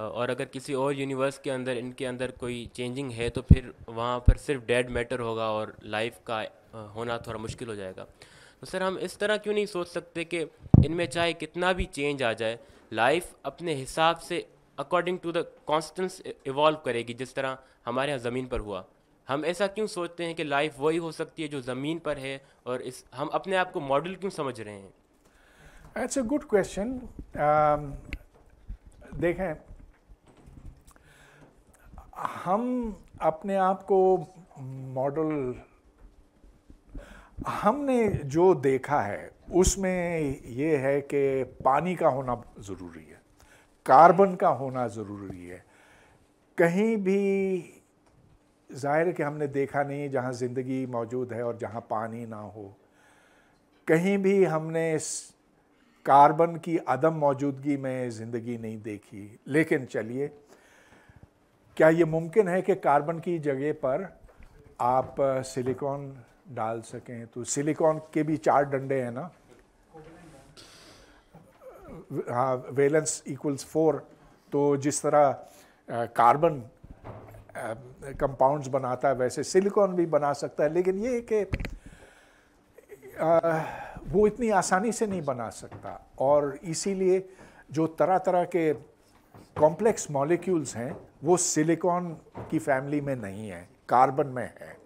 [SPEAKER 4] और अगर किसी और यूनिवर्स के अंदर इनके अंदर कोई चेंजिंग है तो फिर वहाँ पर सिर्फ डेड मैटर होगा और लाइफ का होना थोड़ा मुश्किल हो जाएगा तो सर हम इस तरह क्यों नहीं सोच सकते कि इनमें चाहे कितना भी चेंज आ जाए लाइफ अपने हिसाब से according to the constants evolve करेगी जिस तरह हमारे यहाँ ज़मीन पर हुआ हम ऐसा क्यों सोचते हैं कि लाइफ वही हो सकती है जो ज़मीन पर है और इस हम अपने आप को मॉडल क्यों समझ रहे हैं
[SPEAKER 1] इट्स अ गुड क्वेश्चन देखें हम अपने आप को मॉडल हमने जो देखा है उसमें ये है कि पानी का होना ज़रूरी है कार्बन का होना ज़रूरी है कहीं भी ज़ाहिर कि हमने देखा नहीं जहाँ ज़िंदगी मौजूद है और जहाँ पानी ना हो कहीं भी हमने कार्बन की अदम मौजूदगी में ज़िंदगी नहीं देखी लेकिन चलिए क्या ये मुमकिन है कि कार्बन की जगह पर आप सिलिकॉन डाल सकें तो सिलिकॉन के भी चार डंडे हैं ना हाँ वेलेंस इक्वल्स फोर तो जिस तरह कार्बन कंपाउंड्स बनाता है वैसे सिलिकॉन भी बना सकता है लेकिन ये कि वो इतनी आसानी से नहीं बना सकता और इसीलिए जो तरह तरह के कॉम्प्लेक्स मॉलिक्यूल्स हैं वो सिलिकॉन की फैमिली में नहीं है कार्बन में है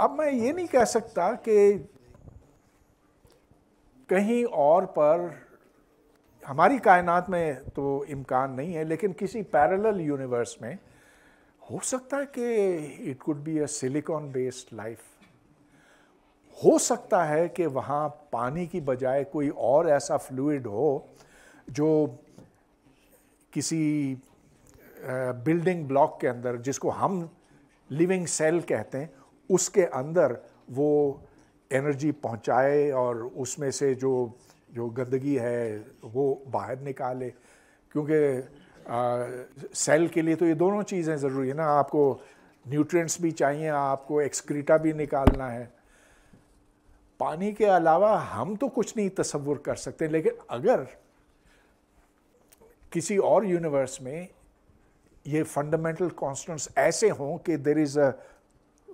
[SPEAKER 1] अब मैं ये नहीं कह सकता कि कहीं और पर हमारी कायनात में तो इम्कान नहीं है लेकिन किसी पैरेलल यूनिवर्स में हो सकता है कि it could be a silicon based life हो सकता है कि वहाँ पानी की बजाय कोई और ऐसा फ्लूड हो जो किसी बिल्डिंग ब्लॉक के अंदर जिसको हम लिविंग सेल कहते हैं उसके अंदर वो एनर्जी पहुंचाए और उसमें से जो जो गंदगी है वो बाहर निकाले क्योंकि सेल के लिए तो ये दोनों चीज़ें ज़रूरी है ना आपको न्यूट्रिएंट्स भी चाहिए आपको एक्सक्रीटा भी निकालना है पानी के अलावा हम तो कुछ नहीं तस्वुर कर सकते लेकिन अगर किसी और यूनिवर्स में ये फंडामेंटल कॉन्स्टेंट्स ऐसे हों कि there is a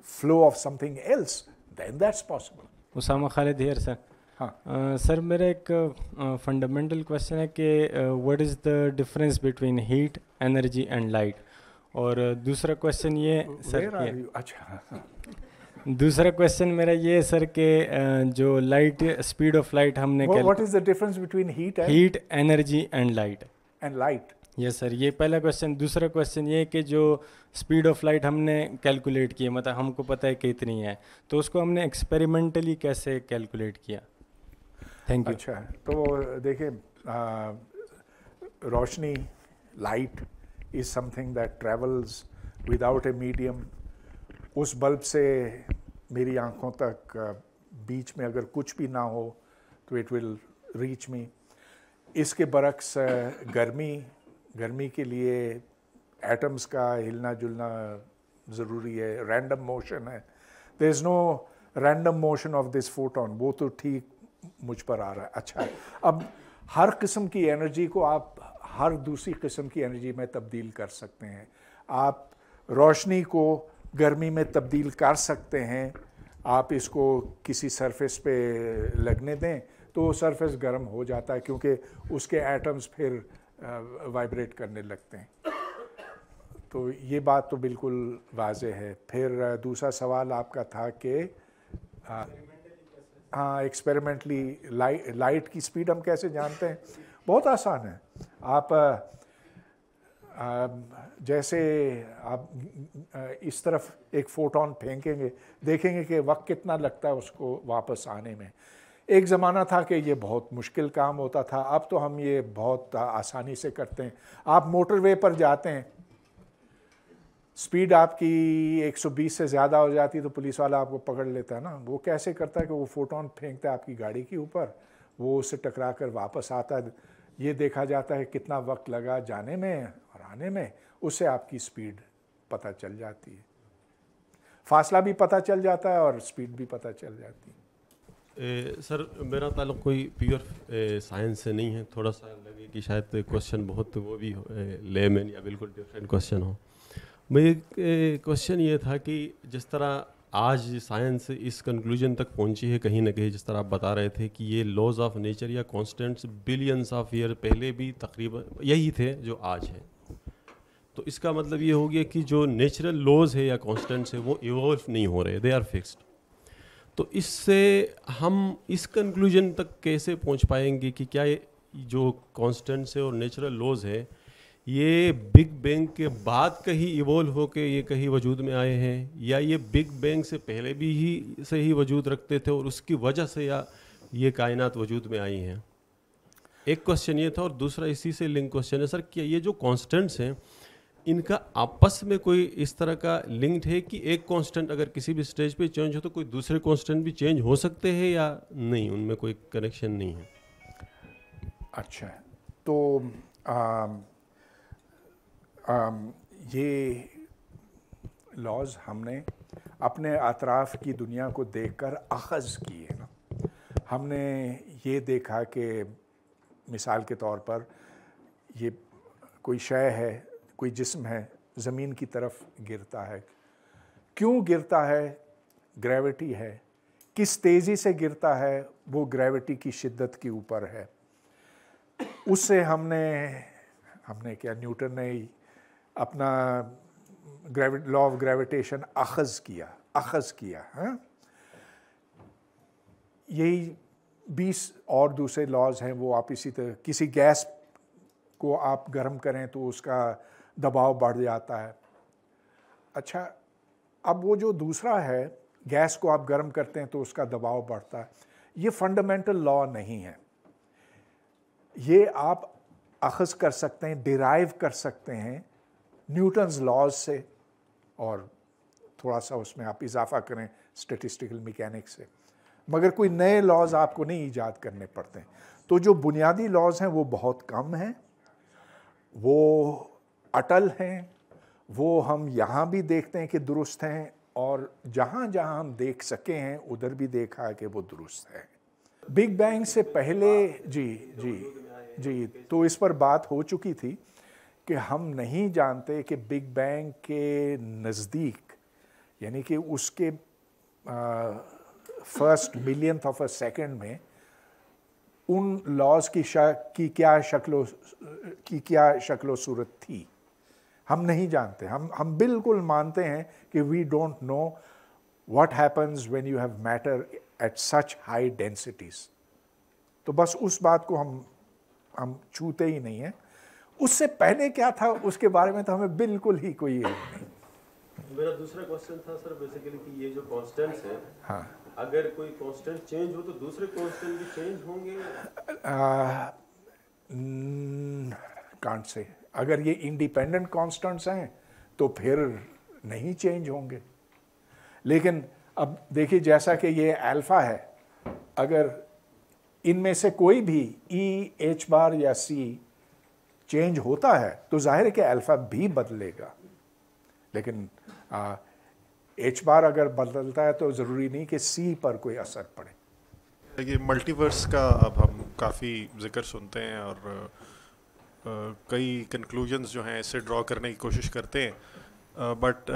[SPEAKER 1] flow of something else then that's possible
[SPEAKER 3] Usama Khalid here sir हाँ सर मेरा एक फंडामेंटल क्वेश्चन है कि what is the difference between heat energy and light और दूसरा क्वेश्चन ये सर
[SPEAKER 1] अच्छा
[SPEAKER 3] दूसरा क्वेश्चन मेरा ये सर के जो लाइट स्पीड ऑफ लाइट हमने what
[SPEAKER 1] is the difference between heat
[SPEAKER 3] heat energy and light and light yes sir ये पहला क्वेश्चन दूसरा क्वेश्चन ये कि जो स्पीड ऑफ लाइट हमने कैलकुलेट किया मतलब हमको पता है कितनी है तो उसको हमने एक्सपेरिमेंटली कैसे कैलकुलेट किया थैंक यू अच्छा
[SPEAKER 1] तो देखिए रोशनी light is something that travels without a medium उस बल्ब से मेरी आँखों तक बीच में अगर कुछ भी ना हो तो इट विल रीच मी इसके बरक्स गर्मी गर्मी के लिए एटम्स का हिलना जुलना ज़रूरी है रैंडम मोशन है there is no random motion of this photon वो तो ठीक मुझ पर आ रहा है अच्छा है अब हर किस्म की एनर्जी को आप हर दूसरी किस्म की एनर्जी में तब्दील कर सकते हैं आप रोशनी को गर्मी में तब्दील कर सकते हैं आप इसको किसी सरफेस पे लगने दें तो सरफेस गर्म हो जाता है क्योंकि उसके एटम्स फिर वाइब्रेट करने लगते हैं तो ये बात तो बिल्कुल वाज है फिर दूसरा सवाल आपका था कि हाँ एक्सपेरिमेंटली लाइट लाइट की स्पीड हम कैसे जानते हैं बहुत आसान है आप जैसे आप इस तरफ एक फोटोन फेंकेंगे देखेंगे कि वक्त कितना लगता है उसको वापस आने में एक ज़माना था कि ये बहुत मुश्किल काम होता था अब तो हम ये बहुत आसानी से करते हैं आप मोटरवे पर जाते हैं स्पीड आपकी 120 से ज़्यादा हो जाती है तो पुलिस वाला आपको पकड़ लेता है ना वो कैसे करता है कि वो फोटोन फेंकता है आपकी गाड़ी के ऊपर वो उसे टकरा कर वापस आता है ये देखा जाता है कितना वक्त लगा जाने में और आने में उससे आपकी स्पीड पता चल जाती है फासला भी पता चल जाता है और स्पीड भी पता चल जाती है
[SPEAKER 3] सर मेरा ताल्लुक कोई प्योर साइंस से नहीं है थोड़ा सा लगे कि शायद क्वेश्चन बहुत वो भी हो में या बिल्कुल डिफरेंट क्वेश्चन हो मेरे क्वेश्चन ये था कि जिस तरह आज साइंस इस कंक्लूजन तक पहुंची है कहीं ना कहीं जिस तरह आप बता रहे थे कि ये लॉज ऑफ नेचर या कॉन्स्टेंट्स बिलियंस ऑफ ईयर पहले भी तकरीबन यही थे जो आज है तो इसका मतलब ये हो गया कि जो नेचुरल लॉज है या कॉन्स्टेंट्स है वो इवॉल्व नहीं हो रहे दे आर फिक्स्ड तो इससे हम इस कंक्लूजन तक कैसे पहुंच पाएंगे कि क्या जो कॉन्स्टेंट्स है और नेचुरल लॉज है ये बिग बैंग के बाद कहीं इवोल्व होकर ये कहीं वजूद में आए हैं या ये बिग बैंग से पहले भी ही से ही वजूद रखते थे और उसकी वजह से या ये कायनात वजूद में आई हैं एक क्वेश्चन ये था और दूसरा इसी से लिंक क्वेश्चन है सर कि ये जो कॉन्स्टेंट्स हैं इनका आपस में कोई इस तरह का लिंक्ड है कि एक कांस्टेंट अगर किसी भी स्टेज पे चेंज हो तो कोई दूसरे कांस्टेंट भी चेंज हो सकते हैं या नहीं उनमें कोई कनेक्शन नहीं है
[SPEAKER 1] अच्छा तो आ, आ, ये लॉज हमने अपने अतराफ़ की दुनिया को देखकर अखज़ किए ना हमने ये देखा कि मिसाल के तौर पर ये कोई शय है कोई जिस्म है ज़मीन की तरफ गिरता है क्यों गिरता है ग्रेविटी है किस तेज़ी से गिरता है वो ग्रेविटी की शिद्दत के ऊपर है उससे हमने हमने क्या न्यूटन ने अपना लॉ ऑफ ग्रेविटेशन अखज़ किया अखज़ किया है हाँ? यही बीस और दूसरे लॉज हैं वो आप इसी तरह किसी गैस को आप गर्म करें तो उसका दबाव बढ़ जाता है अच्छा अब वो जो दूसरा है गैस को आप गर्म करते हैं तो उसका दबाव बढ़ता है ये फंडामेंटल लॉ नहीं है ये आप अखज़ कर सकते हैं डिराइव कर सकते हैं न्यूटन्स लॉज से और थोड़ा सा उसमें आप इजाफा करें स्टेटिस्टिकल मैकेनिक्स से मगर कोई नए लॉज आपको नहीं ईजाद करने पड़ते हैं तो जो बुनियादी लॉज हैं वो बहुत कम हैं वो अटल हैं वो हम यहाँ भी देखते हैं कि दुरुस्त हैं और जहाँ जहाँ हम देख सके हैं उधर भी देखा है कि वो दुरुस्त है बिग बैंग से पहले जी जी जी तो इस पर बात हो चुकी थी कि हम नहीं जानते कि बिग बैंग के नज़दीक यानी कि उसके first millionth of a second में उन लॉज की शक की क्या शक्लो की क्या शक्लो सूरत थी हम नहीं जानते हम हम बिल्कुल मानते हैं कि we don't know what happens when you have matter at such high densities तो बस उस बात को हम हम छूते ही नहीं हैं उससे पहले क्या था उसके बारे में तो हमें बिल्कुल ही कोई है नहीं
[SPEAKER 3] मेरा दूसरा क्वेश्चन था सर बेसिकली कि ये जो कॉन्स्टेंट्स है हाँ अगर कोई कॉन्स्टेंट चेंज हो तो दूसरे कॉन्स्टेंट भी चेंज होंगे
[SPEAKER 1] कांट से अगर ये इंडिपेंडेंट कांस्टेंट्स हैं तो फिर नहीं चेंज होंगे लेकिन अब देखिए जैसा कि ये अल्फा है अगर इनमें से कोई भी ई एच बार या सी चेंज होता है तो जाहिर है कि अल्फा भी बदलेगा लेकिन एच बार अगर बदलता है तो ज़रूरी नहीं कि सी पर कोई असर पड़े
[SPEAKER 3] ये मल्टीवर्स का अब हम काफ़ी जिक्र सुनते हैं और कई कंक्लूजन्स जो हैं इससे ड्रॉ करने की कोशिश करते हैं but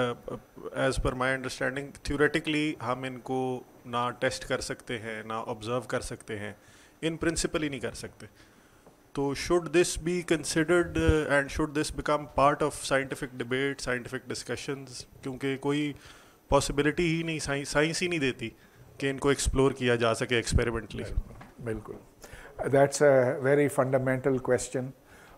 [SPEAKER 3] as per my understanding theoretically हम इनको ना टेस्ट कर सकते हैं ना ऑब्ज़र्व कर सकते हैं इन प्रिंसिपल ही नहीं कर सकते तो should this be considered and should this become part of scientific debate scientific discussions क्योंकि कोई पॉसिबिलिटी ही नहीं साइंस साइंस ही नहीं देती कि इनको एक्सप्लोर किया जा सके एक्सपेरिमेंटली
[SPEAKER 1] बिल्कुल that's a very fundamental question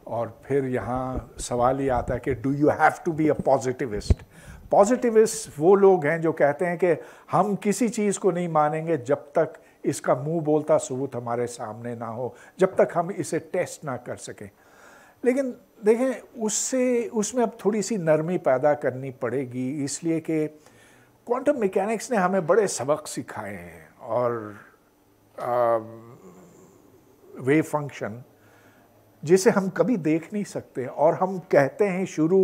[SPEAKER 1] और फिर यहाँ सवाल ये आता है कि do you have to be a positivist positivist वो लोग हैं जो कहते हैं कि हम किसी चीज़ को नहीं मानेंगे जब तक इसका मुंह बोलता सबूत हमारे सामने ना हो जब तक हम इसे टेस्ट ना कर सकें लेकिन देखें उससे उसमें अब थोड़ी सी नरमी पैदा करनी पड़ेगी इसलिए कि क्वांटम मैकेनिक्स ने हमें बड़े सबक सिखाए हैं और वेव फंक्शन जिसे हम कभी देख नहीं सकते और हम कहते हैं शुरू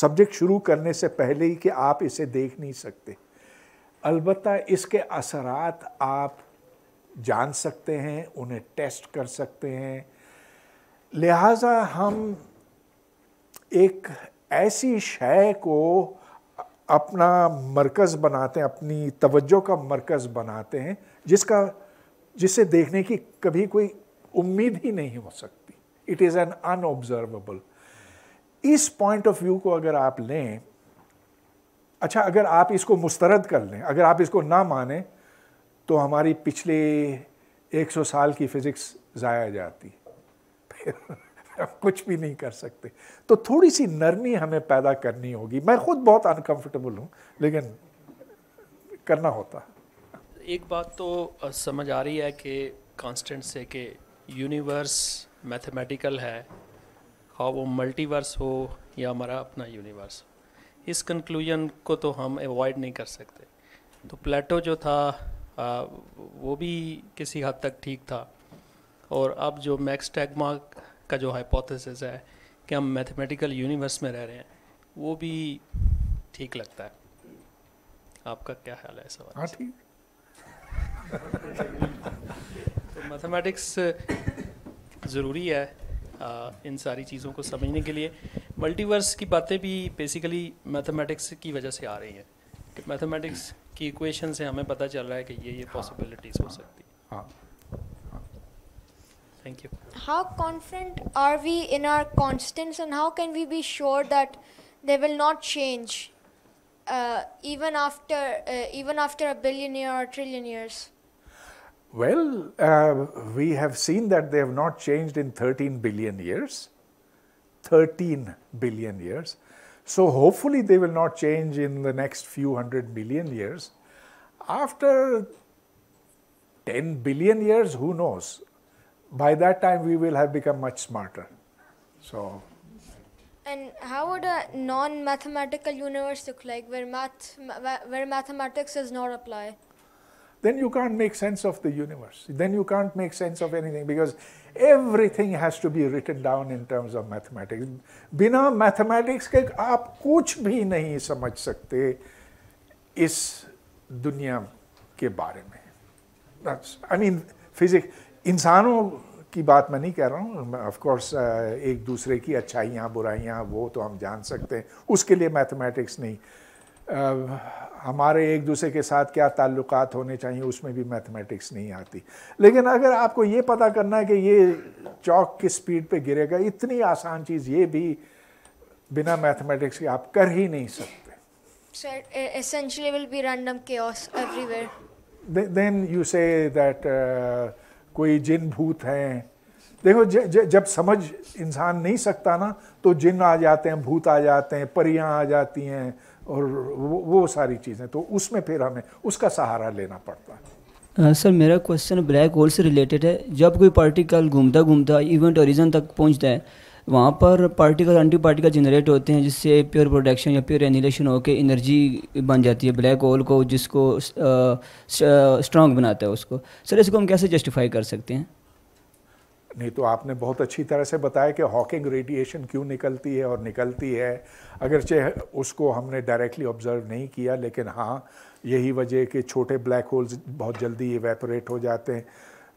[SPEAKER 1] सब्जेक्ट शुरू करने से पहले ही कि आप इसे देख नहीं सकते अलबत् इसके असरात आप जान सकते हैं उन्हें टेस्ट कर सकते हैं लिहाजा हम एक ऐसी शय को अपना मरकज़ बनाते हैं अपनी तवज्जो का मरकज़ बनाते हैं जिसका जिसे देखने की कभी कोई उम्मीद ही नहीं हो सकती इट इज़ एन अनऑब्जर्वेबल इस पॉइंट ऑफ व्यू को अगर आप लें अच्छा अगर आप इसको मुस्तरद कर लें अगर आप इसको ना माने तो हमारी पिछले 100 साल की फिज़िक्स ज़ाया जाती फिर हम कुछ भी नहीं कर सकते तो थोड़ी सी नरमी हमें पैदा करनी होगी मैं खुद बहुत अनकंफर्टेबल हूँ लेकिन करना होता
[SPEAKER 4] एक बात तो समझ आ रही है कि कांस्टेंट से कि यूनिवर्स मैथमेटिकल है हाँ वो मल्टीवर्स हो या हमारा अपना यूनिवर्स इस कंक्लूजन को तो हम अवॉइड नहीं कर सकते तो प्लेटो जो था आ, वो भी किसी हद तक ठीक था और अब जो मैक्स टैगमा का जो हाइपोथेसिस है कि हम मैथमेटिकल यूनिवर्स में रह रहे हैं वो भी ठीक लगता है आपका क्या ख्याल है सवाल हाँ ठीक तो मैथमेटिक्स ज़रूरी है इन सारी चीज़ों को समझने के लिए मल्टीवर्स की बातें भी बेसिकली मैथमेटिक्स की वजह से आ रही हैं मैथमेटिक्स की इक्वेशन से हमें पता चल रहा है कि ये ये पॉसिबिलिटीज हाँ। हो सकती हाँ thank you
[SPEAKER 2] how confident are we in our constants and how can we be sure that they will not change even after even after a billion year और trillion years
[SPEAKER 1] Well, uh, we have seen that they have not changed in 13 billion years. 13 billion years. So hopefully they will not change in the next few hundred million years. After 10 billion years, who knows? By that time, we will have become much smarter. So.
[SPEAKER 2] And how would a non-mathematical universe look like where math, where mathematics does not apply?
[SPEAKER 1] then you can't make sense of the universe. Then you can't make sense of anything because everything has to be written down in terms of mathematics. Bina mathematics ke aap kuch bhi nahi समझ sakte is दुनिया ke baare mein. That's, I mean, physics, इंसानों की बात मैं नहीं कह रहा हूँ ऑफकोर्स एक दूसरे की अच्छाइयाँ बुराइयाँ वो तो हम जान सकते हैं उसके लिए मैथमेटिक्स नहीं हमारे एक दूसरे के साथ क्या ताल्लुकात होने चाहिए उसमें भी मैथमेटिक्स नहीं आती लेकिन अगर आपको ये पता करना है कि ये चौक किस स्पीड पे गिरेगा इतनी आसान चीज़ ये भी बिना मैथमेटिक्स के आप कर ही नहीं
[SPEAKER 2] सकते sir will be random everywhere
[SPEAKER 1] then you say that कोई जिन भूत हैं देखो ज, ज, जब समझ इंसान नहीं सकता ना तो जिन आ जाते हैं भूत आ जाते हैं परियां आ जाती हैं और वो, वो सारी चीज़ें तो उसमें फिर हमें उसका सहारा लेना पड़ता
[SPEAKER 6] है सर मेरा क्वेश्चन ब्लैक होल से रिलेटेड है जब कोई पार्टिकल घूमता घूमता इवेंट ओरिजन तक पहुंचता है वहाँ पर पार्टिकल एंटी पार्टिकल जनरेट होते हैं जिससे प्योर प्रोडक्शन या प्योर एनिलेशन होकर एनर्जी बन जाती है ब्लैक होल को जिसको स्ट्रांग बनाता है उसको सर इसको हम कैसे जस्टिफाई कर सकते हैं
[SPEAKER 1] नहीं तो आपने बहुत अच्छी तरह से बताया कि हॉकिंग रेडिएशन क्यों निकलती है और निकलती है अगरचे उसको हमने डायरेक्टली ऑब्जर्व नहीं किया लेकिन हाँ यही वजह कि छोटे ब्लैक होल्स बहुत जल्दी इवेपोरेट हो जाते हैं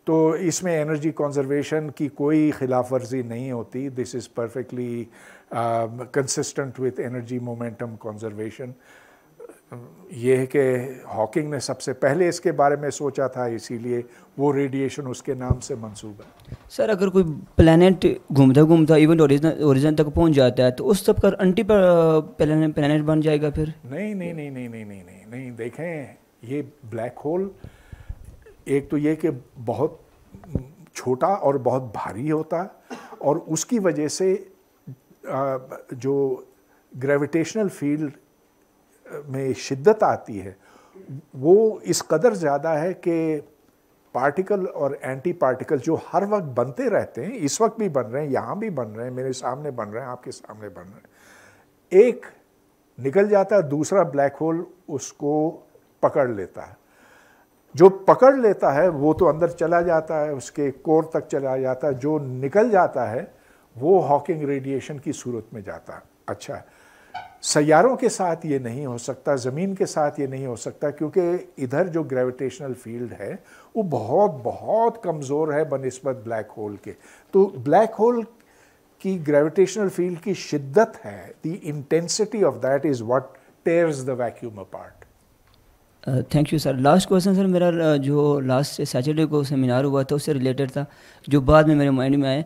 [SPEAKER 1] तो इसमें एनर्जी कंजर्वेशन की कोई खिलाफ वर्जी नहीं होती this is perfectly consistent with energy momentum conservation ये है कि हॉकिंग ने सबसे पहले इसके बारे में सोचा था इसीलिए वो रेडिएशन उसके नाम से मंसूब
[SPEAKER 6] है सर अगर कोई प्लानट घूमता घूमता इवन ओरिजिन तक पहुंच जाता है तो उस सब का अंटी प्लानट बन जाएगा फिर
[SPEAKER 1] नहीं नहीं नहीं नहीं नहीं नहीं नहीं नहीं देखें ये ब्लैक होल एक तो ये कि बहुत छोटा और बहुत भारी होता और उसकी वजह से जो ग्रेविटेशनल फील्ड में शिद्दत आती है वो इस कदर ज़्यादा है कि पार्टिकल और एंटी पार्टिकल जो हर वक्त बनते रहते हैं इस वक्त भी बन रहे हैं यहाँ भी बन रहे हैं मेरे सामने बन रहे हैं आपके सामने बन रहे हैं एक निकल जाता है दूसरा ब्लैक होल उसको पकड़ लेता है जो पकड़ लेता है वो तो अंदर चला जाता है उसके कोर तक चला जाता है जो निकल जाता है वो हॉकिंग रेडिएशन की सूरत में जाता है अच्छा है सैारों के साथ ये नहीं हो सकता ज़मीन के साथ ये नहीं हो सकता क्योंकि इधर जो ग्रेविटेशनल फील्ड है वो बहुत बहुत कमज़ोर है बनस्बत ब्लैक होल के तो ब्लैक होल की ग्रेविटेशनल फील्ड की शिद्दत है the intensity of that is what tears the vacuum apart
[SPEAKER 6] thank you sir last question sir मेरा uh, जो लास्ट सैटरडे को सेमिनार हुआ था उससे रिलेटेड था जो बाद में मेरे माइंड में आए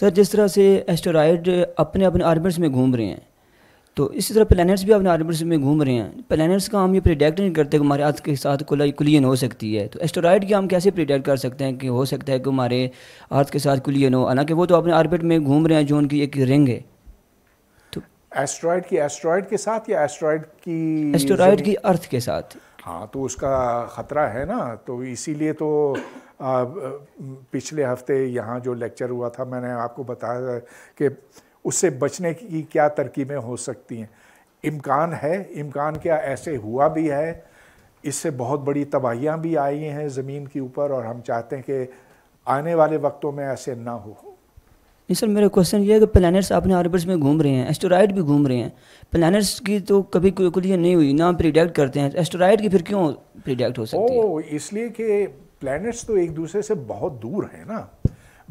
[SPEAKER 6] सर जिस तरह से एस्टोराइड अपने अपने आर्बिट्स में घूम रहे हैं तो इसी तरह प्लानट्स भी अपने आर्बिट्स में घूम रहे हैं प्लानट्स का हम ये प्रिडक्ट नहीं करते कि हमारे अर्थ के साथ कुलियन हो सकती है तो एस्टोराइड की हम कैसे प्रिडक्ट कर सकते हैं कि हो सकता है कि हमारे अर्थ के साथ कुलियन हो हालांकि वो तो अपने आर्बिट में घूम रहे हैं जो उनकी एक रिंग है
[SPEAKER 1] तो एस्ट्रॉयड की एस्ट्रॉयड के साथ या एस्ट्रॉयड की एस्ट्रॉयड की
[SPEAKER 6] अर्थ के साथ
[SPEAKER 1] हाँ तो उसका ख़तरा है ना तो इसीलिए तो पिछले हफ्ते यहाँ जो लेक्चर हुआ था मैंने आपको बताया कि उससे बचने की क्या तरकीबें हो सकती हैं इम्कान है इम्कान क्या ऐसे हुआ भी है इससे बहुत बड़ी तबाहियाँ भी आई हैं ज़मीन के ऊपर और हम चाहते हैं कि आने वाले वक्तों में ऐसे ना हो नहीं
[SPEAKER 6] सर मेरा क्वेश्चन ये है कि प्लानट्स अपने ऑर्बिट्स में घूम रहे हैं एस्टोराइड भी घूम रहे हैं प्लानट्स की तो कभी कोई नहीं हुई ना प्रिडक्ट करते हैं एस्टोराइड की फिर क्यों प्रिडक्ट हो सकती
[SPEAKER 1] ओ, है इसलिए कि प्लैनेट्स तो एक दूसरे से बहुत दूर हैं ना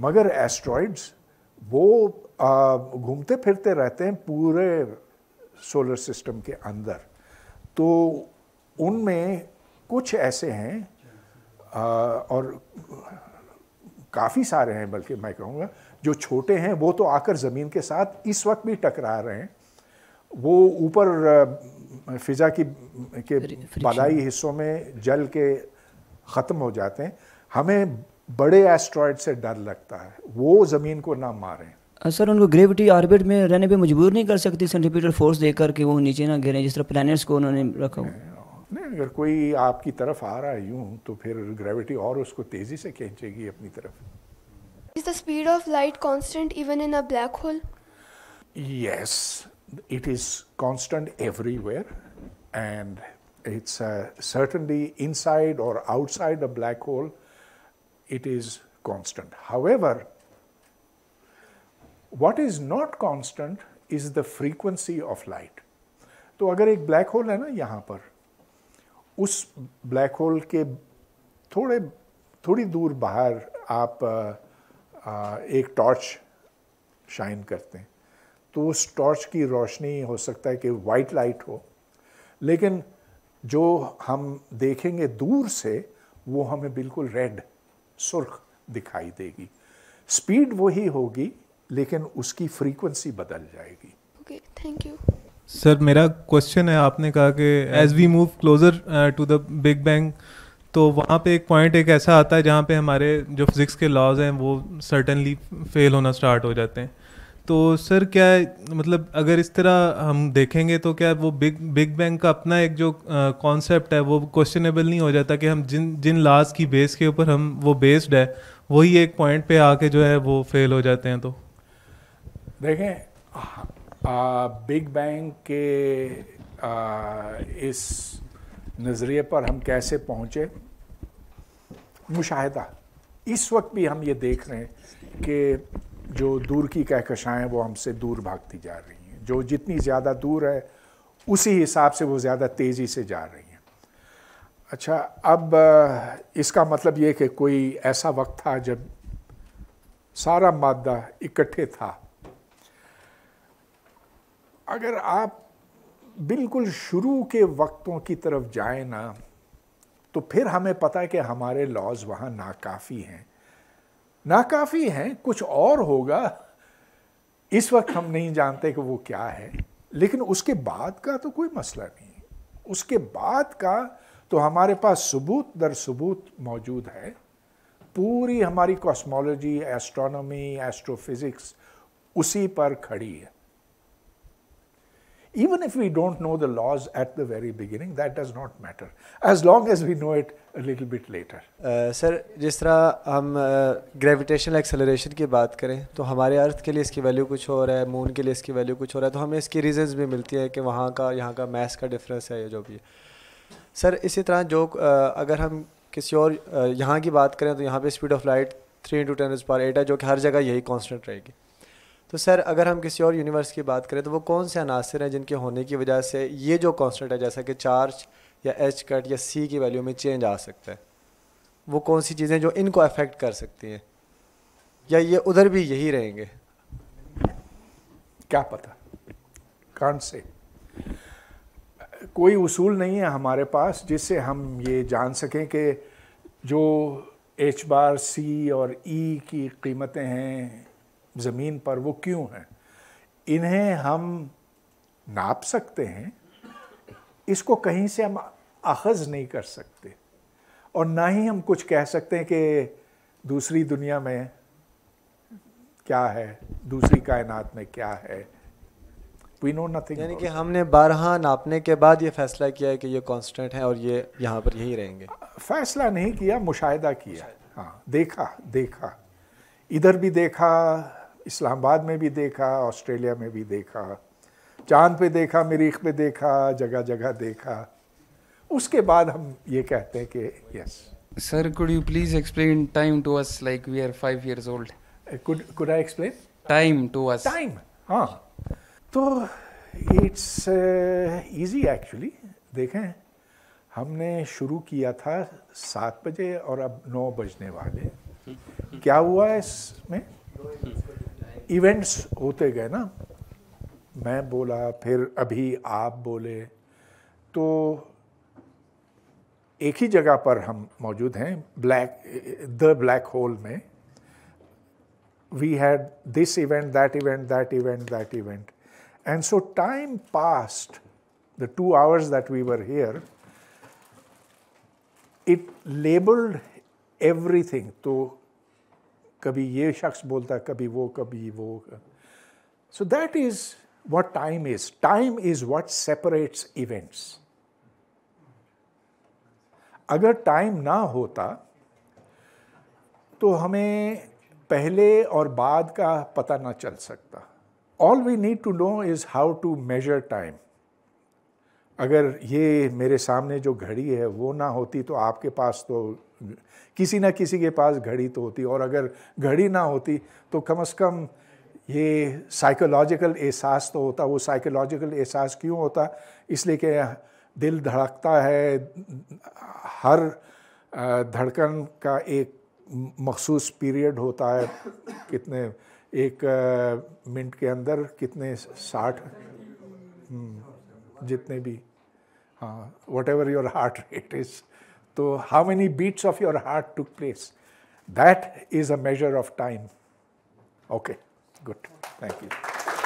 [SPEAKER 1] मगर एस्ट्रॉइड्स वो घूमते फिरते रहते हैं पूरे सोलर सिस्टम के अंदर तो उनमें कुछ ऐसे हैं और काफ़ी सारे हैं बल्कि मैं कहूँगा जो छोटे हैं वो तो आकर ज़मीन के साथ इस वक्त भी टकरा रहे हैं वो ऊपर फिज़ा की के बदाई हिस्सों में जल के ख़त्म हो जाते हैं हमें बड़े एस्ट्रॉयड से डर लगता है वो ज़मीन को ना मारें
[SPEAKER 6] सर उनको ग्रेविटी ऑर्बिट में रहने पे मजबूर नहीं कर सकती सेंट्रीपिटल फोर्स देकर के वो नीचे ना गिरे जिस तरह प्लैनेट्स को उन्होंने रखा हो
[SPEAKER 1] नहीं अगर कोई आपकी तरफ आ रहा है यूँ तो फिर ग्रेविटी और उसको तेज़ी से खींचेगी अपनी तरफ
[SPEAKER 2] is the speed of light constant even in a black hole
[SPEAKER 1] yes it is constant everywhere and it's certainly inside और outside a black hole it is is however What is not constant is the frequency of light. तो अगर एक black hole है ना यहाँ पर उस black hole के थोड़े थोड़ी दूर बाहर आप आ, आ, एक टॉर्च शाइन करते हैं तो उस टॉर्च की रोशनी हो सकता है कि वाइट लाइट हो लेकिन जो हम देखेंगे दूर से वो हमें बिल्कुल रेड सुर्ख दिखाई देगी स्पीड वही होगी लेकिन उसकी फ्रीक्वेंसी बदल जाएगी ओके थैंक यू
[SPEAKER 3] सर मेरा क्वेश्चन है आपने कहा कि as we move closer to the big bang तो वहाँ पे एक पॉइंट एक ऐसा आता है जहाँ पे हमारे जो फिज़िक्स के लॉज हैं वो सर्टनली फेल होना स्टार्ट हो जाते हैं तो सर क्या मतलब अगर इस तरह हम देखेंगे तो क्या वो बिग बिग बैंग का अपना एक जो कॉन्सेप्ट uh, है वो क्वेश्चनेबल नहीं हो जाता कि हम जिन जिन लॉज की बेस के ऊपर हम वो बेस्ड है वही एक पॉइंट पे आके जो है वो फेल हो जाते हैं तो
[SPEAKER 1] देखें बिग बैंग के आ, इस नज़रिए पर हम कैसे पहुँचे मुशाहिदा इस वक्त भी हम ये देख रहे हैं कि जो दूर की कहकशाएँ वो हमसे दूर भागती जा रही हैं जो जितनी ज़्यादा दूर है उसी हिसाब से वो ज़्यादा तेज़ी से जा रही हैं अच्छा अब इसका मतलब ये कि कोई ऐसा वक्त था जब सारा मादा इकट्ठे था अगर आप बिल्कुल शुरू के वक्तों की तरफ जाए ना तो फिर हमें पता है कि हमारे लॉज वहाँ नाकाफ़ी हैं नाकाफ़ी हैं कुछ और होगा इस वक्त हम नहीं जानते कि वो क्या है लेकिन उसके बाद का तो कोई मसला नहीं उसके बाद का तो हमारे पास सबूत दर सबूत मौजूद है पूरी हमारी कॉस्मोलॉजी एस्ट्रोनॉमी एस्ट्रोफिज़िक्स उसी पर खड़ी है Even if we don't know the laws at the very beginning, that does not matter, as
[SPEAKER 5] long as we know it a little bit later. Sir uh, जिस तरह हम ग्रेविटेशनल uh, एक्सेलरेशन की बात करें तो हमारे अर्थ के लिए इसकी वैल्यू कुछ और है मून के लिए इसकी वैल्यू कुछ और है तो हमें इसकी रीजंस भी मिलती है कि वहाँ का यहाँ का मैथ्स का डिफरेंस है या जो भी है सर इसी तरह जो uh, अगर हम किसी और uh, यहाँ की बात करें तो यहाँ पे speed of light three into ten is पर एट है जो कि हर जगह यही कॉन्स्टेंट रहेगी तो सर अगर हम किसी और यूनिवर्स की बात करें तो वो कौन से अनासर हैं जिनके होने की वजह से ये जो कॉन्सटेंट है जैसा कि चार्ज या एच कट या सी की वैल्यू में चेंज आ सकता है वो कौन सी चीज़ें जो इनको अफेक्ट कर सकती हैं या ये उधर भी यही रहेंगे क्या पता
[SPEAKER 1] कौन से कोई उसूल नहीं है हमारे पास जिससे हम ये जान सकें कि जो एच बार सी और ई e की कीमतें हैं ज़मीन पर वो क्यों हैं इन्हें हम नाप सकते हैं इसको कहीं से हम अखज़ नहीं कर सकते और ना ही हम कुछ कह सकते हैं कि दूसरी दुनिया में क्या है दूसरी कायनात में क्या है वी नो नथिंग यानी कि हमने बारहा नापने के बाद ये फैसला किया है कि ये कांस्टेंट है और ये यहाँ पर यही रहेंगे फैसला नहीं किया मुशाहिदा किया हाँ देखा देखा इधर भी देखा इस्लामाबाद में भी देखा ऑस्ट्रेलिया में भी देखा चांद पे देखा मरीख पे देखा जगह जगह देखा उसके बाद हम ये कहते हैं कि yes
[SPEAKER 5] sir could you please explain time to us like we are five years old could could I explain time to us time हाँ तो
[SPEAKER 1] इट्स इजी एक्चुअली देखें हमने शुरू किया था सात बजे और अब नौ बजने वाले क्या हुआ है इसमें इवेंट्स होते गए ना मैं बोला फिर अभी आप बोले तो एक ही जगह पर हम मौजूद हैं ब्लैक द ब्लैक होल में we had this event that event that event that event and so time passed the two hours that we were here it labelled everything तो कभी ये शख्स बोलता है कभी वो कभी वो so that is what time is time is what separates events अगर टाइम ना होता तो हमें पहले और बाद का पता ना चल सकता all we need to know is how to measure time अगर ये मेरे सामने जो घड़ी है वो ना होती तो आपके पास तो किसी ना किसी के पास घड़ी तो होती और अगर घड़ी ना होती तो कम से कम ये साइकोलॉजिकल एहसास तो होता वो साइकोलॉजिकल एहसास क्यों होता इसलिए कि दिल धड़कता है हर धड़कन का एक मखसूस पीरियड होता है कितने एक मिनट के अंदर कितने साठ हम्म, जितने भी हाँ whatever your heart rate is So how many beats of your heart took place? That is a measure of time. Okay, good. Thank you.